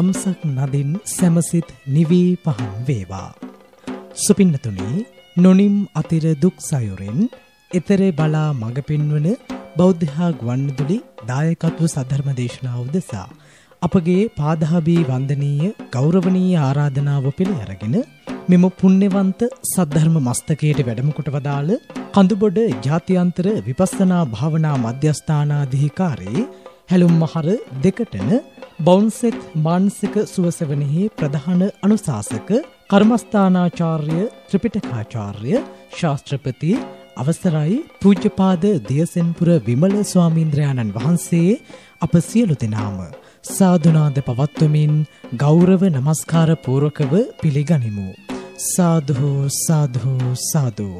දම්සක් නදින් සැමසිත් නිවී පහන් වේවා. සුපින්නතුනි නොනිම් අතිර දුක් සයුරෙන් එතරේ බලා මඟ පෙන්වන බෞද්ධහා ගුවන්විදුලි දායකත්ව සද්ධර්ම දේශනාව උදෙසා අපගේ පාදහබී වන්දනීය ගෞරවනීය ආරාධනාව පිළිඅරගෙන මෙම පුණ්‍යවන්ත සද්ධර්ම මස්තකයේට වැඩම කොට වදාළ කඳුබොඩ ජාත්‍යන්තර විපස්සනා භාවනා මධ්‍යස්ථානාධිකාරී හැලුම් මහර දෙකටන බෞන්සෙත් මානසික සුවසවනෙහි ප්‍රධාන අනුශාසක කර්මස්ථානාචාර්ය ත්‍රිපිටකාචාර්ය ශාස්ත්‍රපති අවසරයි පූජ්‍යපාද දියසෙන්පුර විමල ස්වාමීන්ද්‍රයාණන් වහන්සේ අප සියලු දෙනාම සාදුනාද පවත්වමින් ගෞරව නමස්කාර පූර්වකව පිළිගනිමු. සාදු සාදු සාදු.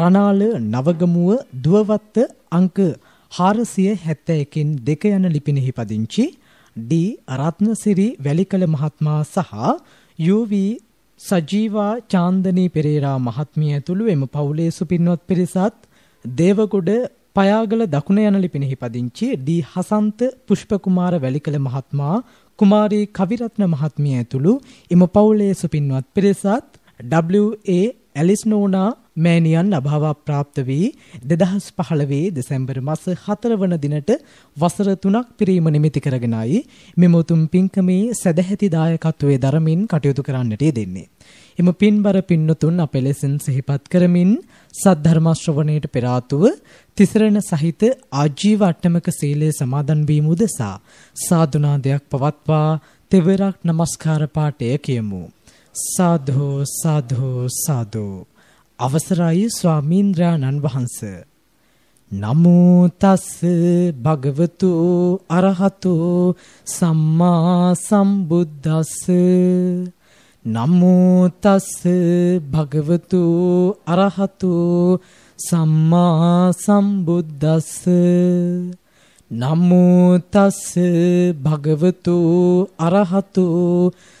රණාල නවගමුව දුවවත්ත අංක 4 හාරසිය හැත්ත එකින් දෙක යන ලිපිනෙහි පදිංචි ඩී රත්නසිරි වැලිකළ මහත්මා සහ යූවී සජීවා චාන්දනී පෙරේරා මහත්මිය ඇතුළු එම පවුලේ සුපින්වත් පිරිසත් දේවගොඩ පයාගල දකුණ යන ලිපිනෙහි පදිංචි ඩී හසන්ත පුෂ්පකුමාර වැලිකළ මහත්මා කුමාරී කවිරත්න මහත්මිය ඇතුළු එම පවුලේ සුපින්වත් පිරිසත් WA ඇලිස් නෝනා මෑණියන් අභාව ප්‍රාප්ත වී 2015 දෙසැම්බර් මාස 4 වන දිනට වසර 3ක් පිරීම නිමිති කරගෙනයි මෙම උතුම් පින්කමේ සදැහැති දායකත්වයේ දරමින් කටයුතු කරන්නට යෙදෙන්නේ. එම පින්බර පින්නතුන් අප ලෙසින් සිහිපත් කරමින් සද්ධර්ම ශ්‍රවණයට පෙර ආතුව තිසරණ සහිත ආජීව අට්ටමක සීලය සමාදන් වීම උදෙසා සාදුනාදයක් පවත්වා තෙවරක් নমස්කාර පාඨය කියමු සාධෝ සාධෝ සාධෝ අවසරයි ස්වාමීන්ද්‍රාණන් වහන්ස නමෝ තස් භගවතු අරහතු සම්මා සම්බුද්දස්ස නමෝ තස් භගවතු අරහතු සම්මා සම්බුද්දස්ස නමෝ තස් භගවතු අරහතු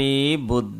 අපේ බුද්ධ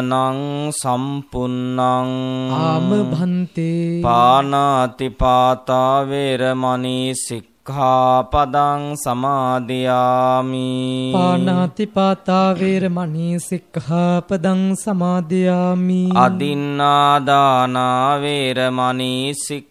ධම්මනං සම්පුන්නං ආමභන්තේ පානාතිපාතා වේරමණී සික්ඛාපදං සමාදියාමි පානාතිපාතා වේරමණී සික්ඛාපදං සමාදියාමි අදින්නාදානා වේරමණී සික්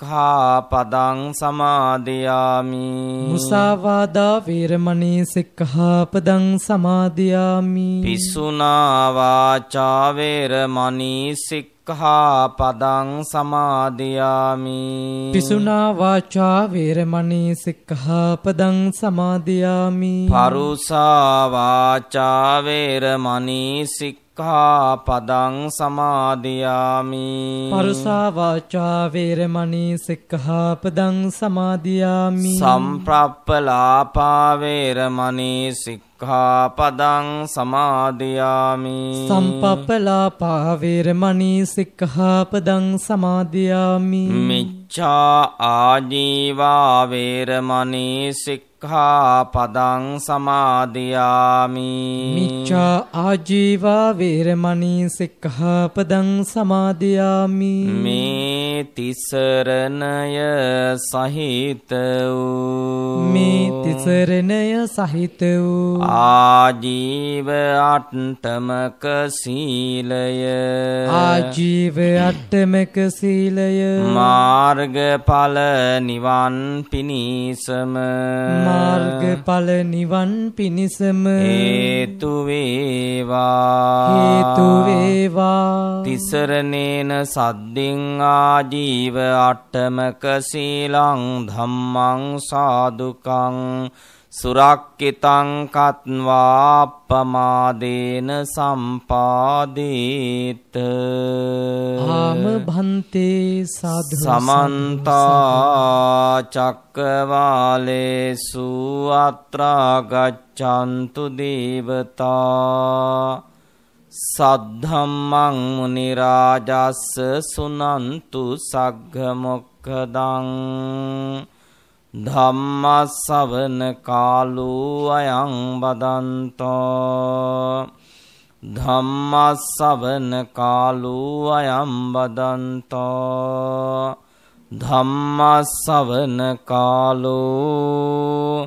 සික්ඛාපදං සමාදියාමි මුසාවාදා වේරමණී සික්ඛාපදං සමාදියාමි පිසුනා වාචා වේරමණී සික්ඛාපදං සමාදියාමි පිසුනා වාචා වේරමණී සික්ඛාපදං සමාදියාමි පරුසා වාචා වේරමණී සික්ඛාපදං සික්ඛාපදං සමාදියාමි පරුසා වාචා වේරමණී සික්ඛාපදං සමාදියාමි සම්ප්‍රප්පලාපා වේරමණී සික්ඛාපදං සමාදියාමි සම්පප්පලාපා වේරමණී සික්ඛාපදං සමාදියාමි මිච්ඡා ආජීවා වේරමණී සික්ඛාපදං සමාදියාමි මිච්ඡා ආජීවා වේරමණී සික්ඛාපදං සමාදියාමි මේ තිසරණය සහිත වූ මේ තිසරණය සහිත වූ ආජීව අට්ටමක සීලය ආජීව අට්ටමක සීලය මාර්ගඵල නිවන් පිණිසම මාර්ගඵල නිවන් පිණිසම හේතු වේවා හේතු වේවා තිසරණේන සද්දින් ආජ ආජීව අට්ටමක සීලං ධම්මං සාදුකං සුරක්කිතං කත්වා පමාදේන සම්පාදේත ආම භන්තේ සාධු සමන්ත චක්කවාලේසු අත්‍රා ගච්ඡන්තු දේවතා සද්ධම්මං මුනි රාජස්ස සුනන්තු සග්ග මොක්ඛදං ධම්ම ශවන කාලෝ අයං බදන්තෝ ධම්ම ශවන කාලෝ අයං බදන්තෝ ධම්ම ශවන කාලෝ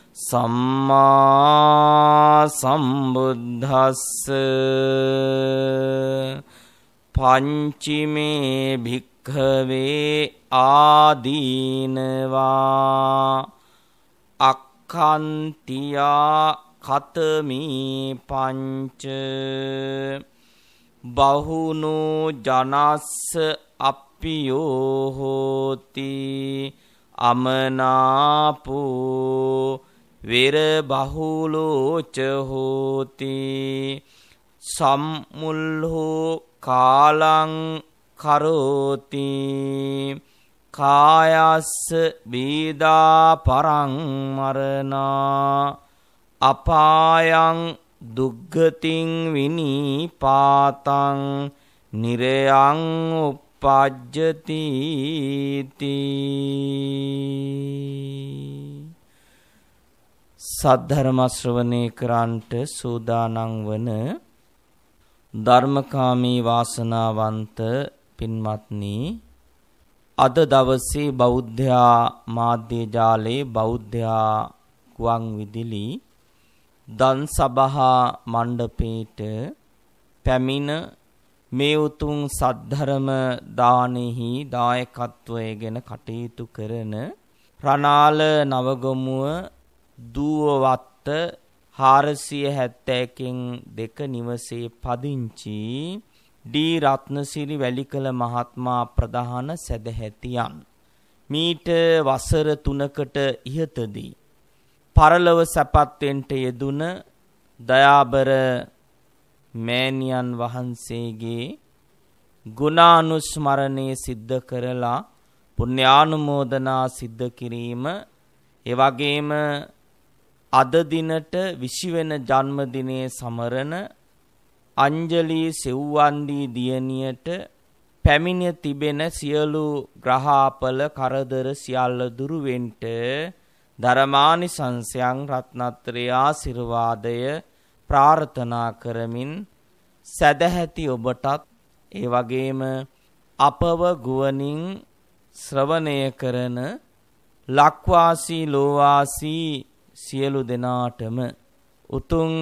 සම්මා සම්බුද්ධස්ස පංචිමේ භික්ඛවේ ආදීනවා අක්ඛන්තියා කතමී පංච බහුනෝ ජනස්ස අප්පියෝ හෝති අමනාපෝ වෙර බහුලෝච හෝති සම්මුල්හෝ කාලං කරෝති කායස්ස බීදා පරං මරණා අපායං දුග්ගතින් විනීපාතං නිරයං උප්පජ්ජති තී සද්ධර්ම ශ්‍රවණේ කරන්ට සූදානම් වන ධර්මකාමී වාසනාවන්ත පින්වත්නි අද දවසේ බෞද්ධයා මාධ්‍ය ජාලේ බෞද්ධයා ගුවන් විදුලි දන් සභා මණ්ඩපේට පැමිණ මේ උතුම් සද්ධර්ම දානෙහි දායකත්වය ගැන කටයුතු කරන රණාල නවගමුව දුවවත්ත 471කින් දෙක නිවසේ පදිංචි ඩී රත්නසිරි වැලිකල මහත්මයා ප්‍රධාන සැදැහැතියන් මීට වසර 3කට ඉහතදී පරලව සපත්වෙන්ට යෙදුන දයාබර මෑණියන් වහන්සේගේ ගුණානුස්මරණය සිද්ධ කරලා පුණ්‍යානුමෝදනා සිද්ධ කිරීම එවැගේම අද දිනට 20 වෙනි ජන්මදිනයේ සමරන අංජලි සෙව්වන්දී දියණියට පැමිණ තිබෙන සියලු ග්‍රහාපල කරදර සියල්ල දුරු වෙන්ට ධර්මානිසංසයන් රත්නත්‍රය ආශිර්වාදය ප්‍රාර්ථනා කරමින් සදැහැති ඔබටත් ඒ වගේම අපව ගුවනින් ශ්‍රවණය කරන ලක්වාසී ලෝවාසී සියලු දෙනාටම උතුම්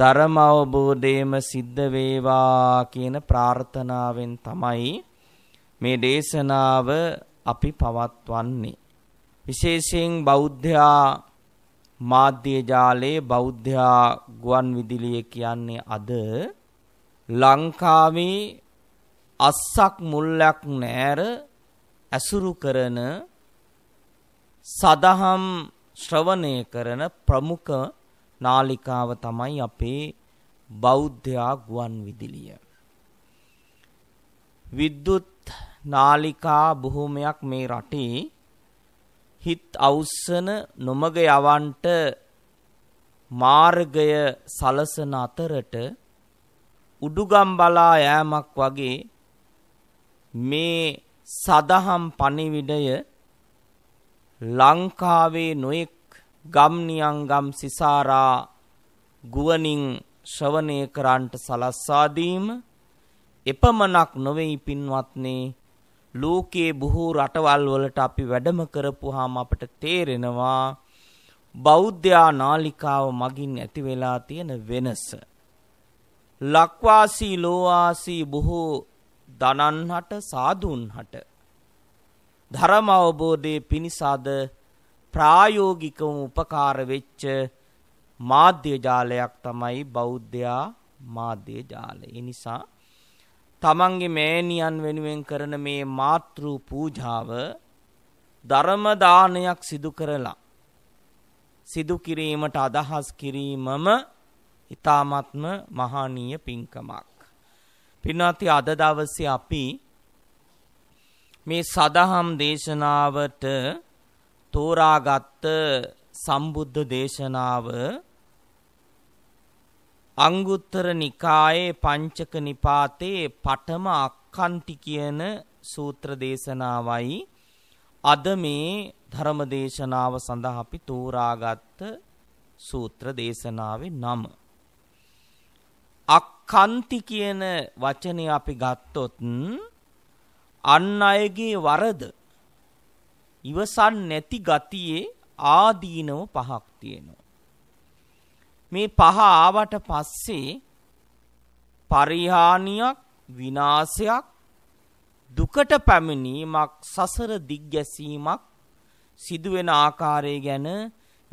ධර්ම අවබෝධයම සිද්ධ වේවා කියන ප්‍රාර්ථනාවෙන් තමයි මේ දේශනාව අපි පවත්වන්නේ විශේෂයෙන් බෞද්ධයා මාධ්‍ය ජාලයේ බෞද්ධයා ගුවන් විදුලිය කියන්නේ අද ලංකාවේ අස්සක් මුල්ලක් නෑර ඇසුරු කරන සදහම් ශ්‍රවණය කරන ප්‍රමුඛ නාලිකාව තමයි අපේ බෞද්ධයා ගුවන් විදුලිය. විද්‍යුත් නාලිකා බොහෝමයක් මේ රටේ හිත් අවුස්සන නොමග යවන්ට මාර්ගය සලසන අතරට උඩුගම් බලා යෑමක් වගේ මේ සදහම් පණිවිඩය ලංකාවේ නොයෙක් ගම්නියංගම් සිසාරා ගුවනින් ශ්‍රවණය කරන්නට සලස්වා දීම එපමණක් නොවේ පින්වත්නි ලෝකයේ බොහෝ රටවල් වලට අපි වැඩම කරපුවාම අපට තේරෙනවා බෞද්ධයා නාලිකාව මගින් ඇති වෙලා තියෙන වෙනස ලක්වාසී ලෝවාසී බොහෝ දනන්හට සාදුන්හට ධර්ම අවබෝධයේ පිණිසාද ප්‍රායෝගිකවම උපකාර වෙච්ච මාධ්‍ය ජාලයක් තමයි බෞද්ධයා මාධ්‍ය ජාලය. ඒ නිසා තමන්ගේ මෑණියන් වෙනුවෙන් කරන මේ මාතෘ පූජාව ධර්ම දානයක් සිදු කරලා සිදු කිරීමට අදහස් කිරීමම ඊ타මත්ම මහානීය පින්කමක්. පින්වත්නි අද දවසේ අපි මේ සදහම් දේශනාවට තෝරාගත් සම්බුද්ධ දේශනාව අංගුත්තර නිකායේ පංචක නිපාතේ පඨම අක්칸ති කියන සූත්‍ර දේශනාවයි අද මේ ධර්ම දේශනාව සඳහා අපි තෝරාගත් සූත්‍ර දේශනාවේ නම අක්칸ති කියන වචනේ අපි ගත්තොත් අන් අයගේ වරද ඉවසන් නැති ගතියේ ආදීනව පහක් තියෙනවා. මේ පහ ආවට පස්සේ පරිහානියක් විනාශයක් දුකට පැමිණීමක් සසර දිග්ගැසීමක් සිදුවෙන ආකාරය ගැන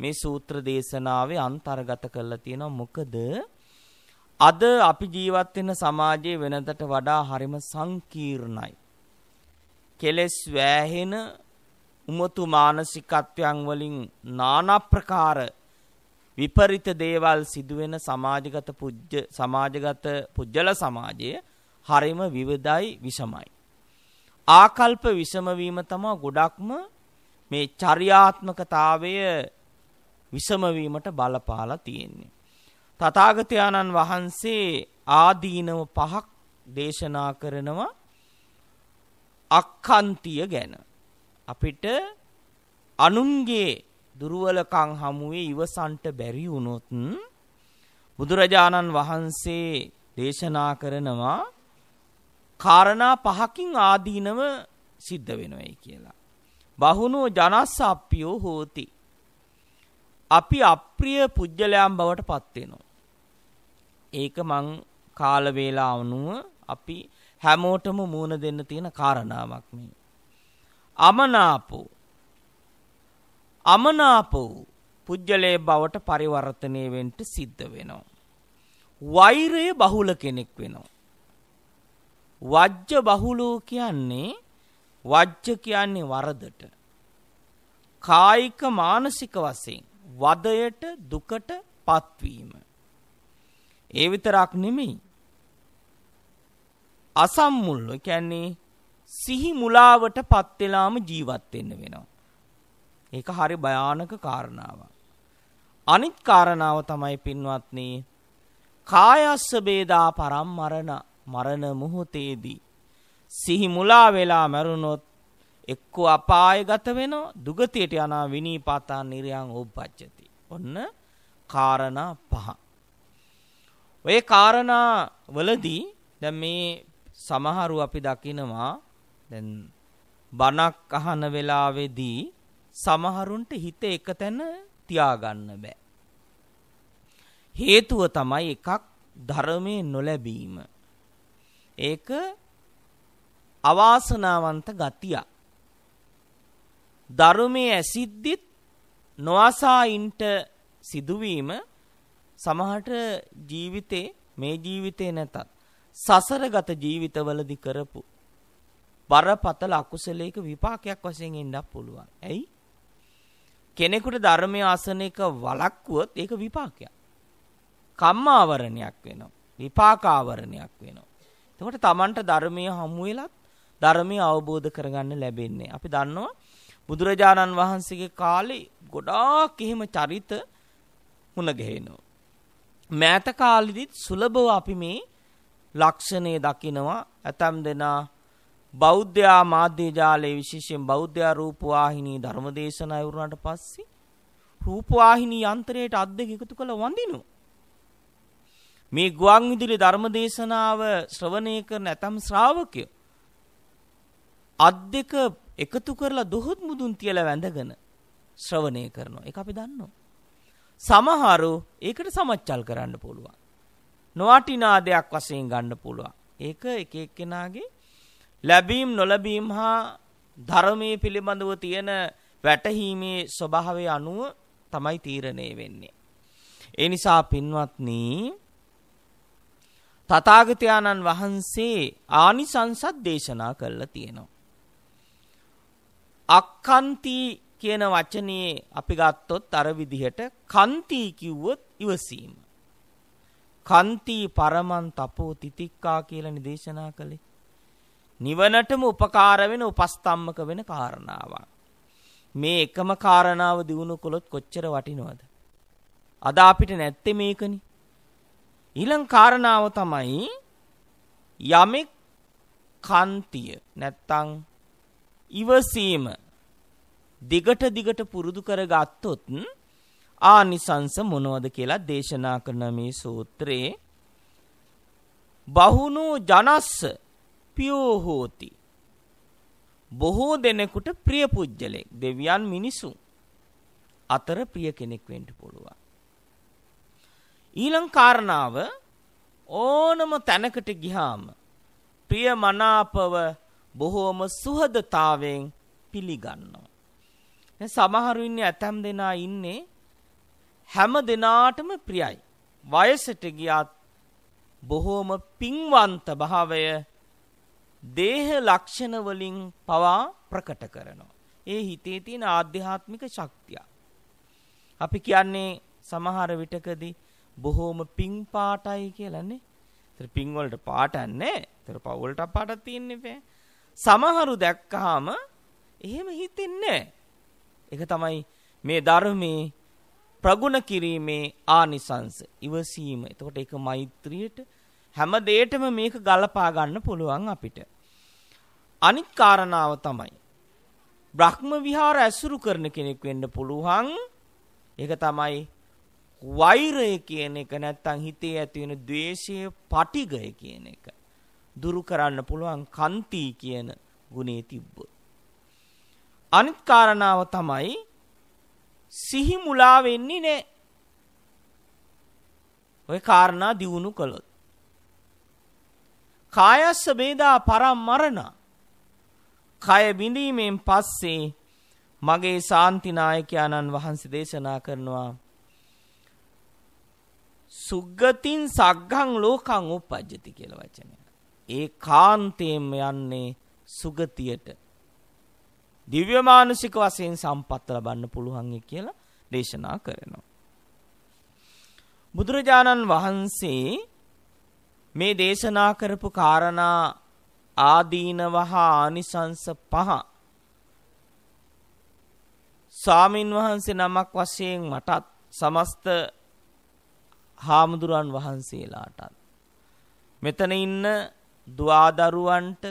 මේ සූත්‍ර දේශනාවේ අන්තර්ගත කරලා තියෙනවා මොකද අද අපි ජීවත් වෙන සමාජයේ වෙනතට වඩා හරිම සංකීර්ණයි කෙලෙස් වෑහෙන උමතු මානසිකත්වයන් වලින් নানা ප්‍රකාර විපරිත දේවල් සිදුවෙන සමාජගත පුජ්‍ය සමාජගත පුජ්‍යල සමාජය හරිම විවිධයි විෂමයි. ආකල්ප විෂම වීම තමයි ගොඩක්ම මේ චර්යාත්මකතාවය විෂම වීමට බලපාලා තියෙන්නේ. තථාගතයන්න් වහන්සේ ආදීනව පහක් දේශනා කරනවා අක්කන්තිය ගැන අපිට අනුන්ගේ දුර්වලකම් හමුවේ ඉවසන්ට බැරි වුණොත් බුදුරජාණන් වහන්සේ දේශනා කරනවා කාරණා පහකින් ආදීනව සිද්ධ වෙනවයි කියලා. බහුනෝ ජනස්සප්පියෝ හෝති. අපි අප්‍රිය පුජ්‍යලයන් බවට පත් වෙනවා. ඒක මං කාල වේලාව අනුව අපි හැමෝටම මූණ දෙන්න තියෙන කාරණාවක් මේ. අමනාපෝ අමනාපෝ පුජ්‍යලේ බවට පරිවර්තනය වෙන්න සිද්ධ වෙනවා. වෛරය බහුල කෙනෙක් වෙනවා. වජ්ජ බහුලෝ කියන්නේ වජ්ජ කියන්නේ වරදට. කායික මානසික වශයෙන් වදයට දුකට පත්වීම. ඒ විතරක් නෙමෙයි. අසම්මුල්ව කියන්නේ සිහි මුලාවට පත් වෙලාම ජීවත් වෙන්න වෙනවා. ඒක හරි භයානක කාරණාවක්. අනිත් කාරණාව තමයි පින්වත්නි කායස්ස බේදා පරම්මරණ මරණ මොහොතේදී සිහි මුලා වෙලා මරුණොත් එක්ක අපායගත වෙනවා දුගතියට යනා විනීපාතා නිර්යං උප්පච්චති. ඔන්න කාරණා පහ. ඔය කාරණා වලදී දැන් මේ සමහරු අපි දකිනවා දැන් බණක් අහන වෙලාවේදී සමහරුන්ට හිත එක තැන තියාගන්න බෑ. හේතුව තමයි එකක් ධර්මයේ නොලැබීම. ඒක අවාසනාවන්ත ගතිය. ධර්මයේ ඇසිද්දිත් නොඅසායින්ට සිදුවීම සමහරට ජීවිතේ මේ ජීවිතේ නැතත් සසරගත ජීවිතවලදි කරපු බරපතල අකුසලයක විපාකයක් වශයෙන් එන්නත් පුළුවන්. ඇයි? කෙනෙකුට ධර්මයේ ආසන එක වළක්වුවොත් ඒක විපාකයක්. කම්මාවරණයක් වෙනවා. විපාකාවරණයක් වෙනවා. එතකොට Tamanට ධර්මයේ හමු වෙලත් ධර්මයේ අවබෝධ කරගන්න ලැබෙන්නේ. අපි දන්නවා බුදුරජාණන් වහන්සේගේ කාලේ ගොඩාක් එහෙම චරිත මුණ ගැහෙනවා. මෑත කාලෙදිත් සුලභව අපි මේ ලක්ෂණය දකිනවා ඇතැම් දෙනා බෞද්ධයා මාධ්‍ය ජාලයේ විශේෂයෙන් බෞද්ධයා රූපවාහිනී ධර්මදේශනා වුණාට පස්සේ රූපවාහිනී යන්ත්‍රයට අත් දෙක එකතු කළ වඳිනවා. මේ ගුවන් විදුලි ධර්මදේශනාව ශ්‍රවණය කරන ඇතම් ශ්‍රාවකය අත් දෙක එකතු කරලා දොහොත් මුදුන් තියලා වැඳගෙන ශ්‍රවණය කරනවා. ඒක අපි දන්නවා. සමහරු ඒකට සමච්චල් කරන්න පුළුවන්. නොවටිනා දෙයක් වශයෙන් ගන්න පුළුවන්. ඒක එක එක්කෙනාගේ ලැබීම් නොලැබීම් හා ධර්මයේ පිළිබඳව තියෙන වැටහීමේ ස්වභාවය අනුව තමයි තීරණය වෙන්නේ. ඒ නිසා පින්වත්නි තථාගතයන්න් වහන්සේ ආනිසංසත් දේශනා කළා තියෙනවා. අක්කන්ති කියන වචනේ අපි ගත්තොත් අර විදිහට කන්ති කිව්වොත් ඉවසීම. කන්ති පරමන් තපෝ තිතික්කා කියලනි දේශනා කළේ. නිවනටම උපකාර වෙන උපස්තම්මක වෙන කාරණාවක්. මේ එකම කාරණාව දියුණු කොළොත් කොච්චර වටිනවද. අද අපිට නැත්තේ මේකනි. ඊළං කාරණාව තමයි යමෙක් කන්තිය නැත්තං ඉවසීම දිගට දිගට පුරුදු කර ගත්තොත්න් ආනිසංස මොනවද කියලා දේශනා කරන මේ සූත්‍රයේ බහුණු ජනස්ස පියෝ හෝති බොහෝ දෙනෙකුට ප්‍රිය පුජ්‍යලෙක් දෙවියන් මිනිසුන් අතර ප්‍රිය කෙනෙක් වෙන්න පුළුවන් ඊළඟ කාරණාව ඕනම තැනකට ගිහාම ප්‍රිය මනාපව බොහෝම සුහදතාවෙන් පිළිගන්නවා සමහරු ඉන්නේ ඇතම් දෙනා ඉන්නේ හැම දෙනාටම ප්‍රියයි. වයසට ගියත් බොහෝම පින්වන්ත භාවය දේහ ලක්ෂණවලින් පවා ප්‍රකට කරනවා. ඒ හිතේ තියෙන ආධ්‍යාත්මික ශක්තිය. අපි කියන්නේ සමහර විටකදී බොහෝම පිං පාටයි කියලානේ. ඒතර පිං වලට පාටක් නැහැ. ඒතර පව් වලට පාටක් තියෙන්නේ නැහැ. සමහරු දැක්කහම එහෙම හිතෙන්නේ නැහැ. ඒක තමයි මේ ධර්මයේ ප්‍රගුණ කිරීමේ ආනිසංස ඉවසීම. එතකොට ඒක මෛත්‍රියට හැම දෙයකම මේක ගලපා ගන්න පුළුවන් අපිට. අනිත් කාරණාව තමයි බ්‍රහ්ම විහාර ඇසුරු කරන කෙනෙක් වෙන්න පුළුවන්. ඒක තමයි වෛරය කියන එක නැත්තම් හිතේ ඇති වෙන द्वේෂය, පටිගය කියන එක දුරු කරන්න පුළුවන් කන්ති කියන ගුණේ තිබ්බොත්. අනිත් කාරණාව තමයි සිහි මුලා වෙන්නේ නැහැ. ওই කාරණා දියුණු කළොත්. කායස්ස වේදා පරම්මරණ. කය බිඳීමෙන් පස්සේ මගේ ශාන්තිනායකයාණන් වහන්සේ දේශනා කරනවා සුග්ගතින් සග්ගං ලෝකං උපජ්ජති කියලා වචනය. ඒ කාන්තේම යන්නේ සුගතියට දිව්‍ය මානසික වශයෙන් සම්පත් ලබන්න පුළුවන් කියලා දේශනා කරනවා. බුදුරජාණන් වහන්සේ මේ දේශනා කරපු කාරණා ආදීනවහ ආනිසංස පහ ස්වාමින් වහන්සේ නමක් වශයෙන් මටත් සමස්ත හාමුදුරන් වහන්සේලාටත් මෙතන ඉන්න දුවාදරුවන්ට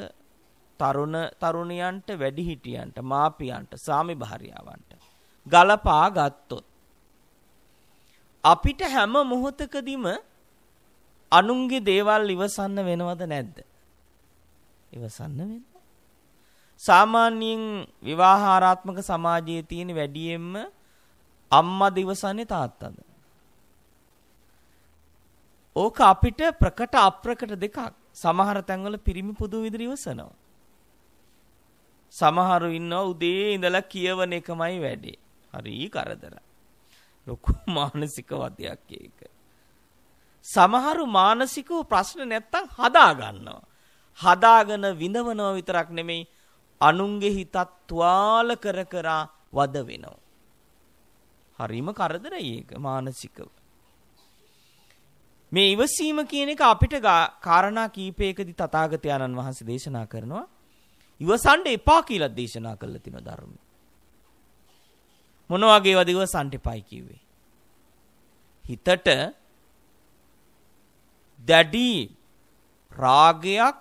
තරුණ තරුණියන්ට වැඩිහිටියන්ට මාපියන්ට සාමි භාර්යාවන්ට ගලපා ගත්තොත් අපිට හැම මොහොතකදීම අනුන්ගේ දේවල් ඉවසන්න වෙනවද නැද්ද? ඉවසන්න වෙනවා. සාමාන්‍යයෙන් විවාහාරාත්මක සමාජයේ තියෙන වැඩියෙන්ම අම්මා දිවසන්නේ තාත්තද? ඕක අපිට ප්‍රකට අප්‍රකට දෙකක් සමහර තැන්වල පිරිමි පුදු විදිහට ඉවසනවා. සමහරු ඉන්නවා උදේ ඉඳලා කියවන එකමයි වැඩේ. හරි කරදරයි. ලොකු මානසික වදයක් ඒක. සමහරු මානසිකව ප්‍රශ්න නැත්තම් හදා ගන්නවා. හදාගෙන විඳවනවා විතරක් නෙමෙයි අනුන්ගේ හිතත් තුවාල කර කර වද වෙනවා. හරිම කරදරයි ඒක මානසිකව. මේ ඉවසීම කියන එක අපිට කාරණා කීපයකදී තථාගතයන්න් වහන්සේ දේශනා කරනවා. ඉවසන්න එපා කියලා දේශනා කළා තින ධර්ම. මොන වගේවද ඉවසන්න එපයි කිව්වේ? හිතට දැඩි රාගයක්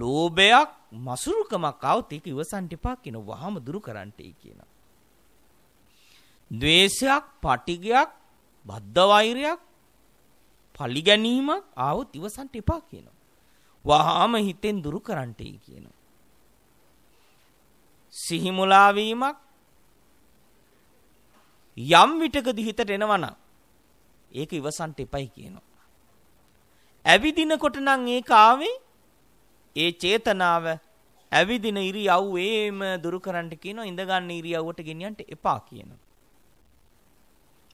ලෝභයක් මසුරුකමක් આવත් ඒක ඉවසන්න එපා කියන වහම දුරු කරන්නයි කියනවා. ද්වේෂයක්, පටිගයක්, බද්ධ වෛරයක්, පලි ගැනීමක් આવොත් ඉවසන්න එපා කියනවා. වහාම හිතෙන් දුරු කරන්නටයි කියනවා. සිහිමුලා වීමක් යම් විටක දිහිතට එනවනම් ඒක ඉවසන්ට එපයි කියනවා. ඇවිදිනකොට නම් ඒක ආවේ ඒ චේතනාව ඇවිදින ඉරියව්වේම දුරු කරන්නට කියනවා ඉඳගන්න ඉරියව්වට ගෙනියන්න එපා කියනවා.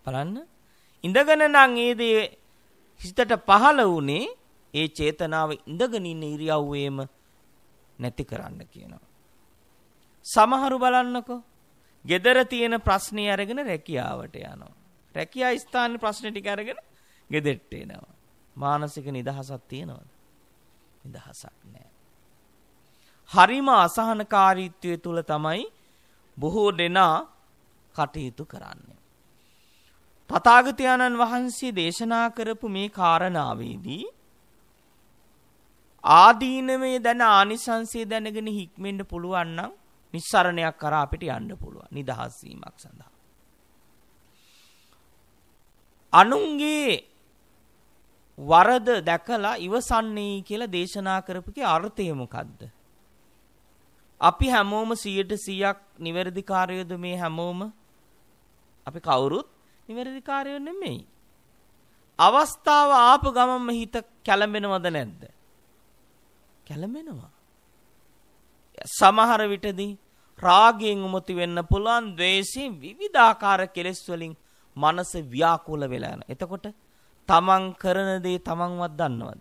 බලන්න ඉඳගෙන නම් ඒ දේ හිතට පහළ වුණේ ඒ චේතනාව ඉඳගෙන ඉන්න ඉරියව්වේම නැති කරන්න කියනවා. සමහරු බලන්නකෝ. gedara තියෙන ප්‍රශ්නේ අරගෙන රැකියාවට යනවා. රැකියා ස්ථාන ප්‍රශ්න ටික අරගෙන ගෙදෙට්ට එනවා. මානසික නිදහසක් තියෙනවද? නිදහසක් නැහැ. හරිම අසහනකාරීත්වය තුල තමයි බොහෝ දෙනා කටයුතු කරන්නේ. තථාගතයන්න් වහන්සේ දේශනා කරපු මේ කාරණාවේදී ආදීනමේ දැන ආනිසංසය දැනගෙන හික්මෙන්ට පුළුවන්නම් නිස්සරණයක් කර අපිට යන්න පුළුව නිදහස්වීමක් සඳහා. අනුන්ගේ වරද දැකලා ඉවසන්නේ කියලා දේශනා කරපුගේ අර්ථය මොකද්ද? අපි හැමෝම 100%ක් නිවැරදිකාරයෝද මේ හැමෝම අපි කවුරුත් නිවැරදිකාරයෝ නෙමෙයි. අවස්ථාව ආපු ගමන්ම හිත කැළඹෙනවද නැද්ද? කැළඹෙනවා. සමහර විටදී රාගයෙන් උමතු වෙන්න පුළුවන් ද්වේෂයෙන් විවිධාකාර කෙලෙස් වලින් මනස ව්‍යාකූල වෙලා යන. එතකොට තමන් කරන දේ තමන්වත් දන්නවද?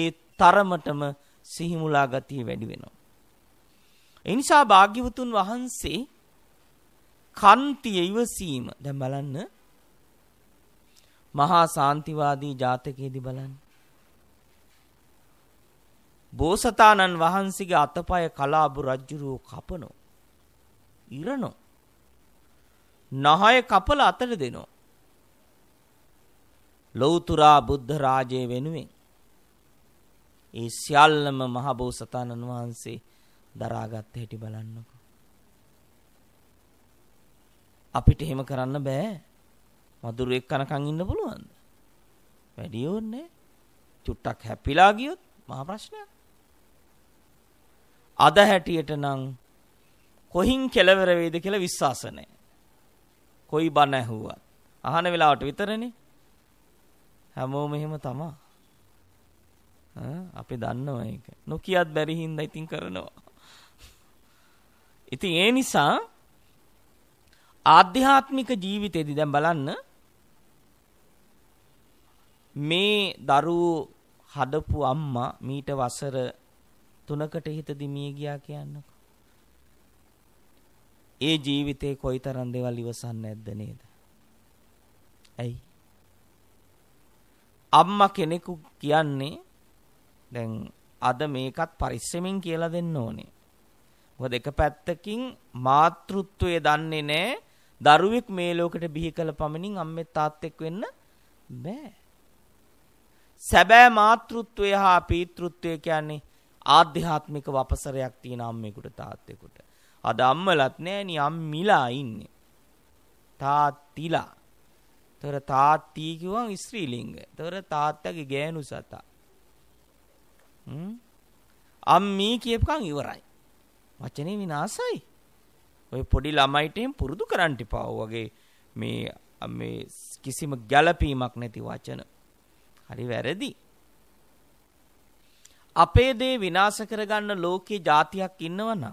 ඒ තරමටම සිහිමුලා ගතිය වැඩි වෙනවා. ඒ නිසා භාග්‍යවතුන් වහන්සේ කන්තිය ඉවසීම දැන් බලන්න මහා සාන්තිවාදී ජාතකයේදී බලන්න බෝසතාණන් වහන්සේගේ අතපය කලාබු රජ්ජුරුව කපනෝ. ඉරනෝ. නහය කපල අතට දෙනෝ. ලෞතුරා බුද්ධ රාජය වෙනුවෙන් ඒ සියල්ලම මහබෝසතාණන් වහන්සේ දරාගත්ත හැටි බලන්නකෝ. අපිට එහෙම කරන්න බෑ. මදුරුවෙක් කනකන් ඉන්න පුළුවන්ද? වැඩි ඕනේ. චුට්ටක් හැපිලා ගියොත් මහා ප්‍රශ්නයක්. අද හැටියට නම් කොහින් කෙලවර වේද කියලා විශ්වාස නැහැ. කොයි බණ ඇහුවත් අහන වෙලාවට විතරනේ. හැමෝම එහෙම තමයි. අපි දන්නවා ඒක. නොකියත් බැරි හින්දා ඉතින් කරනවා. ඉතින් ඒ නිසා ආධ්‍යාත්මික ජීවිතේදී දැන් බලන්න මේ දරුවෝ හදපු අම්මා මීට වසර තුනකට හිත දිමී ගියා කියන්නකෝ. ඒ ජීවිතේ කොයිතරම් දේවල් ඉවසන්නේ නැද්ද නේද? ඇයි? අම්මා කෙනෙකු කියන්නේ දැන් අද මේකත් පරිස්සමෙන් කියලා දෙන්න ඕනේ. මොකද එක පැත්තකින් මාතෘත්වය දන්නේ නැහැ. දරුවෙක් මේ ලෝකෙට බිහි කළ පමණින් අම්මේ තාත්තෙක් වෙන්න බෑ. සැබෑ මාතෘත්වය හා පීතෘත්වය කියන්නේ ආධ්‍යාත්මික වපසරයක් තියෙන අම්මෙකුට තාත්තෙකුට. අද අම්මලත් නෑනි අම්මිලා ඉන්නේ. තාත්තිලා. තොර තාත්තී කිව්වම ස්ත්‍රීලිංග. තොර තාත්තගේ ගෑනු සතා. හ්ම් අම්මී කියපකන් ඉවරයි. වචනේ විනාසයි. ඔය පොඩි ළමයිට එහෙම පුරුදු කරන්න එපා වගේ මේ මේ කිසිම ගැළපීමක් නැති වචන. හරි වැරදි. අපේ දේ විනාශ කරගන්න ලෝකේ જાතියක් ඉන්නවනම්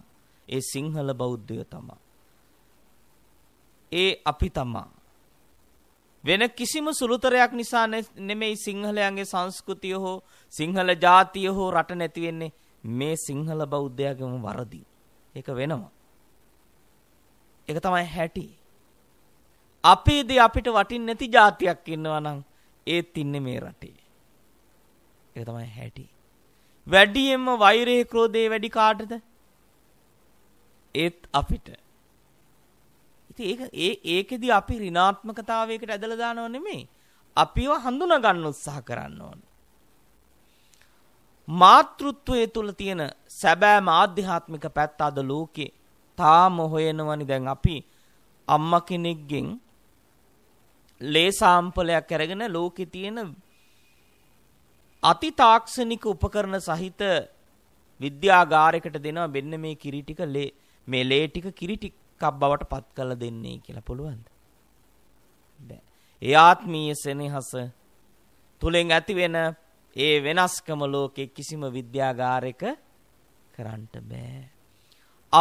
ඒ සිංහල බෞද්ධය තමයි. ඒ අපි තමයි. වෙන කිසිම සුළුතරයක් නිසා නෙමෙයි සිංහලයන්ගේ සංස්කෘතිය හෝ සිංහල ජාතිය හෝ රට නැති වෙන්නේ මේ සිංහල බෞද්ධයාගේම වරදි. ඒක වෙනවා. ඒක තමයි හැටි. අපේ දේ අපිට වටින් නැති ජාතියක් ඉන්නවා නම් ඒත් ඉන්නේ මේ රටේ. ඒක තමයි හැටි. වැඩියෙන්ම වෛරය ක්‍රෝධය වැඩි කාටද? ඒත් අපිට. ඉතින් ඒක ඒ ඒකෙදි අපි ඍණාත්මකතාවයකට ඇදලා දානව නෙමෙයි. අපිව හඳුනා ගන්න උත්සාහ කරන්න ඕන. මාතෘත්වයේ තුල තියෙන සැබෑම ආධ්‍යාත්මික පැත්ත අද ලෝකේ තාම හොයනවනේ දැන් අපි අම්මා කෙනෙක්ගෙන් ලේ සාම්පලයක් අරගෙන ලෝකේ තියෙන අතිතාක්ෂණික උපකරණ සහිත විද්‍යාගාරයකට දෙනවා මෙන්න මේ කිරි ටික ලේ මේ ලේ ටික කිරි ටිකක් බවට පත් කරලා දෙන්නේ කියලා පුළුවන්ද බෑ ඒ ආත්මීය සෙනෙහස තුලින් ඇතිවෙන ඒ වෙනස්කම ලෝකේ කිසිම විද්‍යාගාරයක කරන්න බෑ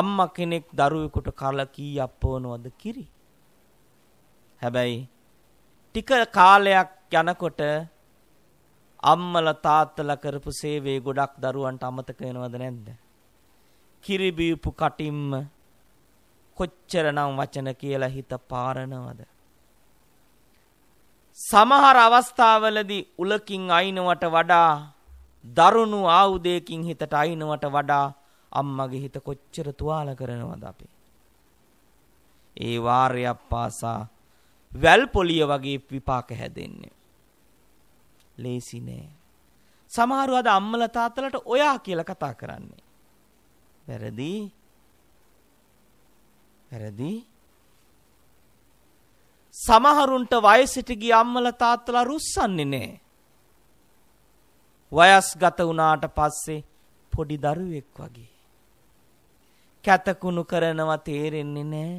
අම්මා කෙනෙක් දරුවෙකුට කලකී අප්පවනවද කිරි හැබැයි ටික කාලයක් යනකොට අම්මල තාත්තලා කරපු සේවයේ ගොඩක් දරුවන්ට අමතක වෙනවද නැද්ද? කිරිබීපු කටින්ම කොච්චරනම් වචන කියලා හිත පාරනවද? සමහර අවස්ථාවලදී උලකින් අයිනවට වඩා දරුණු ආයුධයකින් හිතට අයිනවට වඩා අම්මගේ හිත කොච්චර තුවාල කරනවද අපි? ඒ වාරයක් පාසා වැල් පොලිය වගේ විපාක හැදෙන්නේ. ලේසි නෑ. සමහරු අද අම්මල තාත්තලට ඔයා කියලා කතා කරන්නේ. වැරදි. වැරදි. සමහරුන්ට වයසට ගිය අම්මල තාත්තලා රුස්සන්නේ නෑ. වයස්ගත වුණාට පස්සේ පොඩි දරුවෙක් වගේ. කැතකුණු කරනවා තේරෙන්නේ නෑ.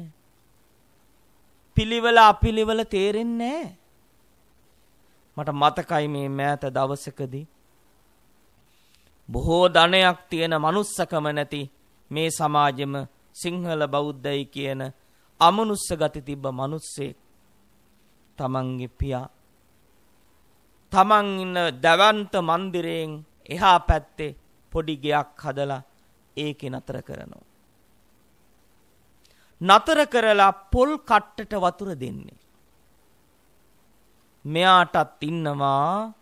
පිළිවෙල අපිළිවෙල තේරෙන්නේ නෑ. මට මතකයි මේ මෑත දවසකදී බොහෝ ධනයක් තියෙන manussකම නැති මේ සමාජෙම සිංහල බෞද්ධයි කියන අමනුස්ස ගති තිබ්බ මිනිස්සෙක් තමන්ගේ පියා තමන් ඉන්න දවන්ත મંદિરයෙන් එහා පැත්තේ පොඩි ගයක් හදලා ඒකේ නතර කරනවා නතර කරලා පොල් කට්ටට වතුර දෙන්නේ මෙයාටත් ඉන්නවා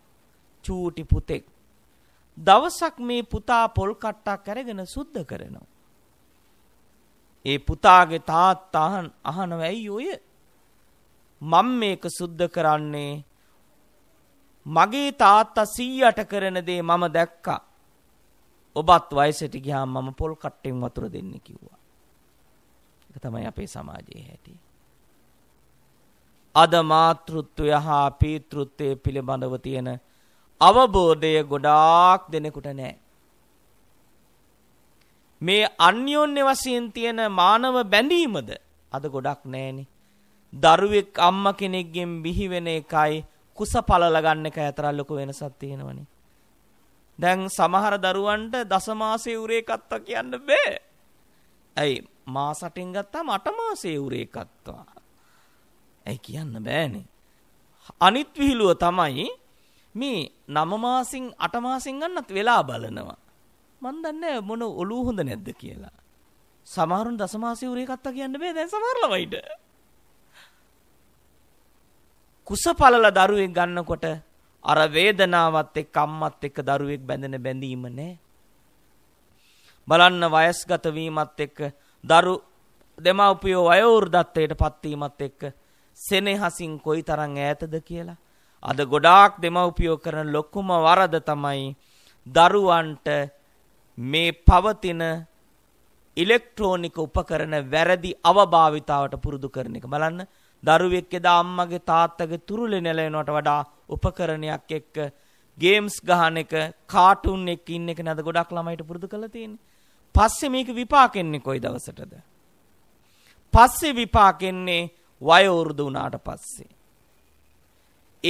චූටි පුතෙක්. දවසක් මේ පුතා පොල් කට්ටක් අරගෙන සුද්ධ කරනවා. ඒ පුතාගේ තාත්තා අහනව ඇයි ඔය? මම මේක සුද්ධ කරන්නේ මගේ තාත්තා 100ට කරන දේ මම දැක්කා. ඔබත් වයසට ගියාම මම පොල් කට්ටෙන් වතුර දෙන්න කිව්වා. ඒක තමයි අපේ සමාජයේ හැටි. අද මාතෘත්වය හා පීතෘත්වය පිළිබඳව තියෙන අවබෝධය ගොඩාක් දෙනෙකුට නෑ. මේ අන්‍යෝන්‍ය වශයෙන් තියෙන මානව බැඳීමද අද ගොඩක් නෑනේ. දරුවෙක් අම්ම කෙනෙක්ගෙන් බිහිවෙන එකයි කුස පලල ගන්න එක අතර ලොකු වෙනසක් තියෙනවනේ. දැන් සමහර දරුවන්ට දසමාසයේ උරේ කත්තා කියන්න බෑ. ඇයි මාස 8න් ගත්තාම 8 මාසයේ උරේ කත්තා. ඇයි කියන්න බෑනේ. අනිත් විහිළුව තමයි මේ නම මාසින් අට මාසින් ගන්නත් වෙලා බලනවා. මන් දන්නේ මොන ඔළුව හොඳ නැද්ද කියලා. සමහරුන් දසමාසී උරේ කත්තා කියන්න බෑ දැන් සමහර ළමයිට. කුසපලල දරුවෙක් ගන්නකොට අර වේදනාවත් එක්ක අම්මත් එක්ක දරුවෙක් බැඳෙන බැඳීම නෑ. බලන්න වයස්ගත වීමත් එක්ක දරු දෙමව්පියෝ වයෝවෘද්ධත්වයට පත් වීමත් එක්ක සෙනෙහසින් කොයි තරං ඈතද කියලා. අද ගොඩාක් දෙමව්පියෝ කරන ලොක්කුම වරද තමයි දරුවන්ට මේ පවතින ඉලෙක්ට්‍රෝනික උපකරණ වැරදි අවභාවිතාවට පුරුදු කරන එක. බලන්න දරුවෙක් එදා අම්මගේ තාත්තගේ තුරුලෙ නෙලෙනවට වඩා උපකරණයක් එක්ක ගේම්ස් ගහන එක කාටුන් එක්ක ඉන්න එක නේද ගොඩක් ළමයිට පුරුදු කරලා තියෙන්නේ. පස්සේ මේක විපාකෙන්නේ කොයි දවසටද? පස්සේ විපාකෙන්නේ වයෝවෘදු වුණාට පස්සේ.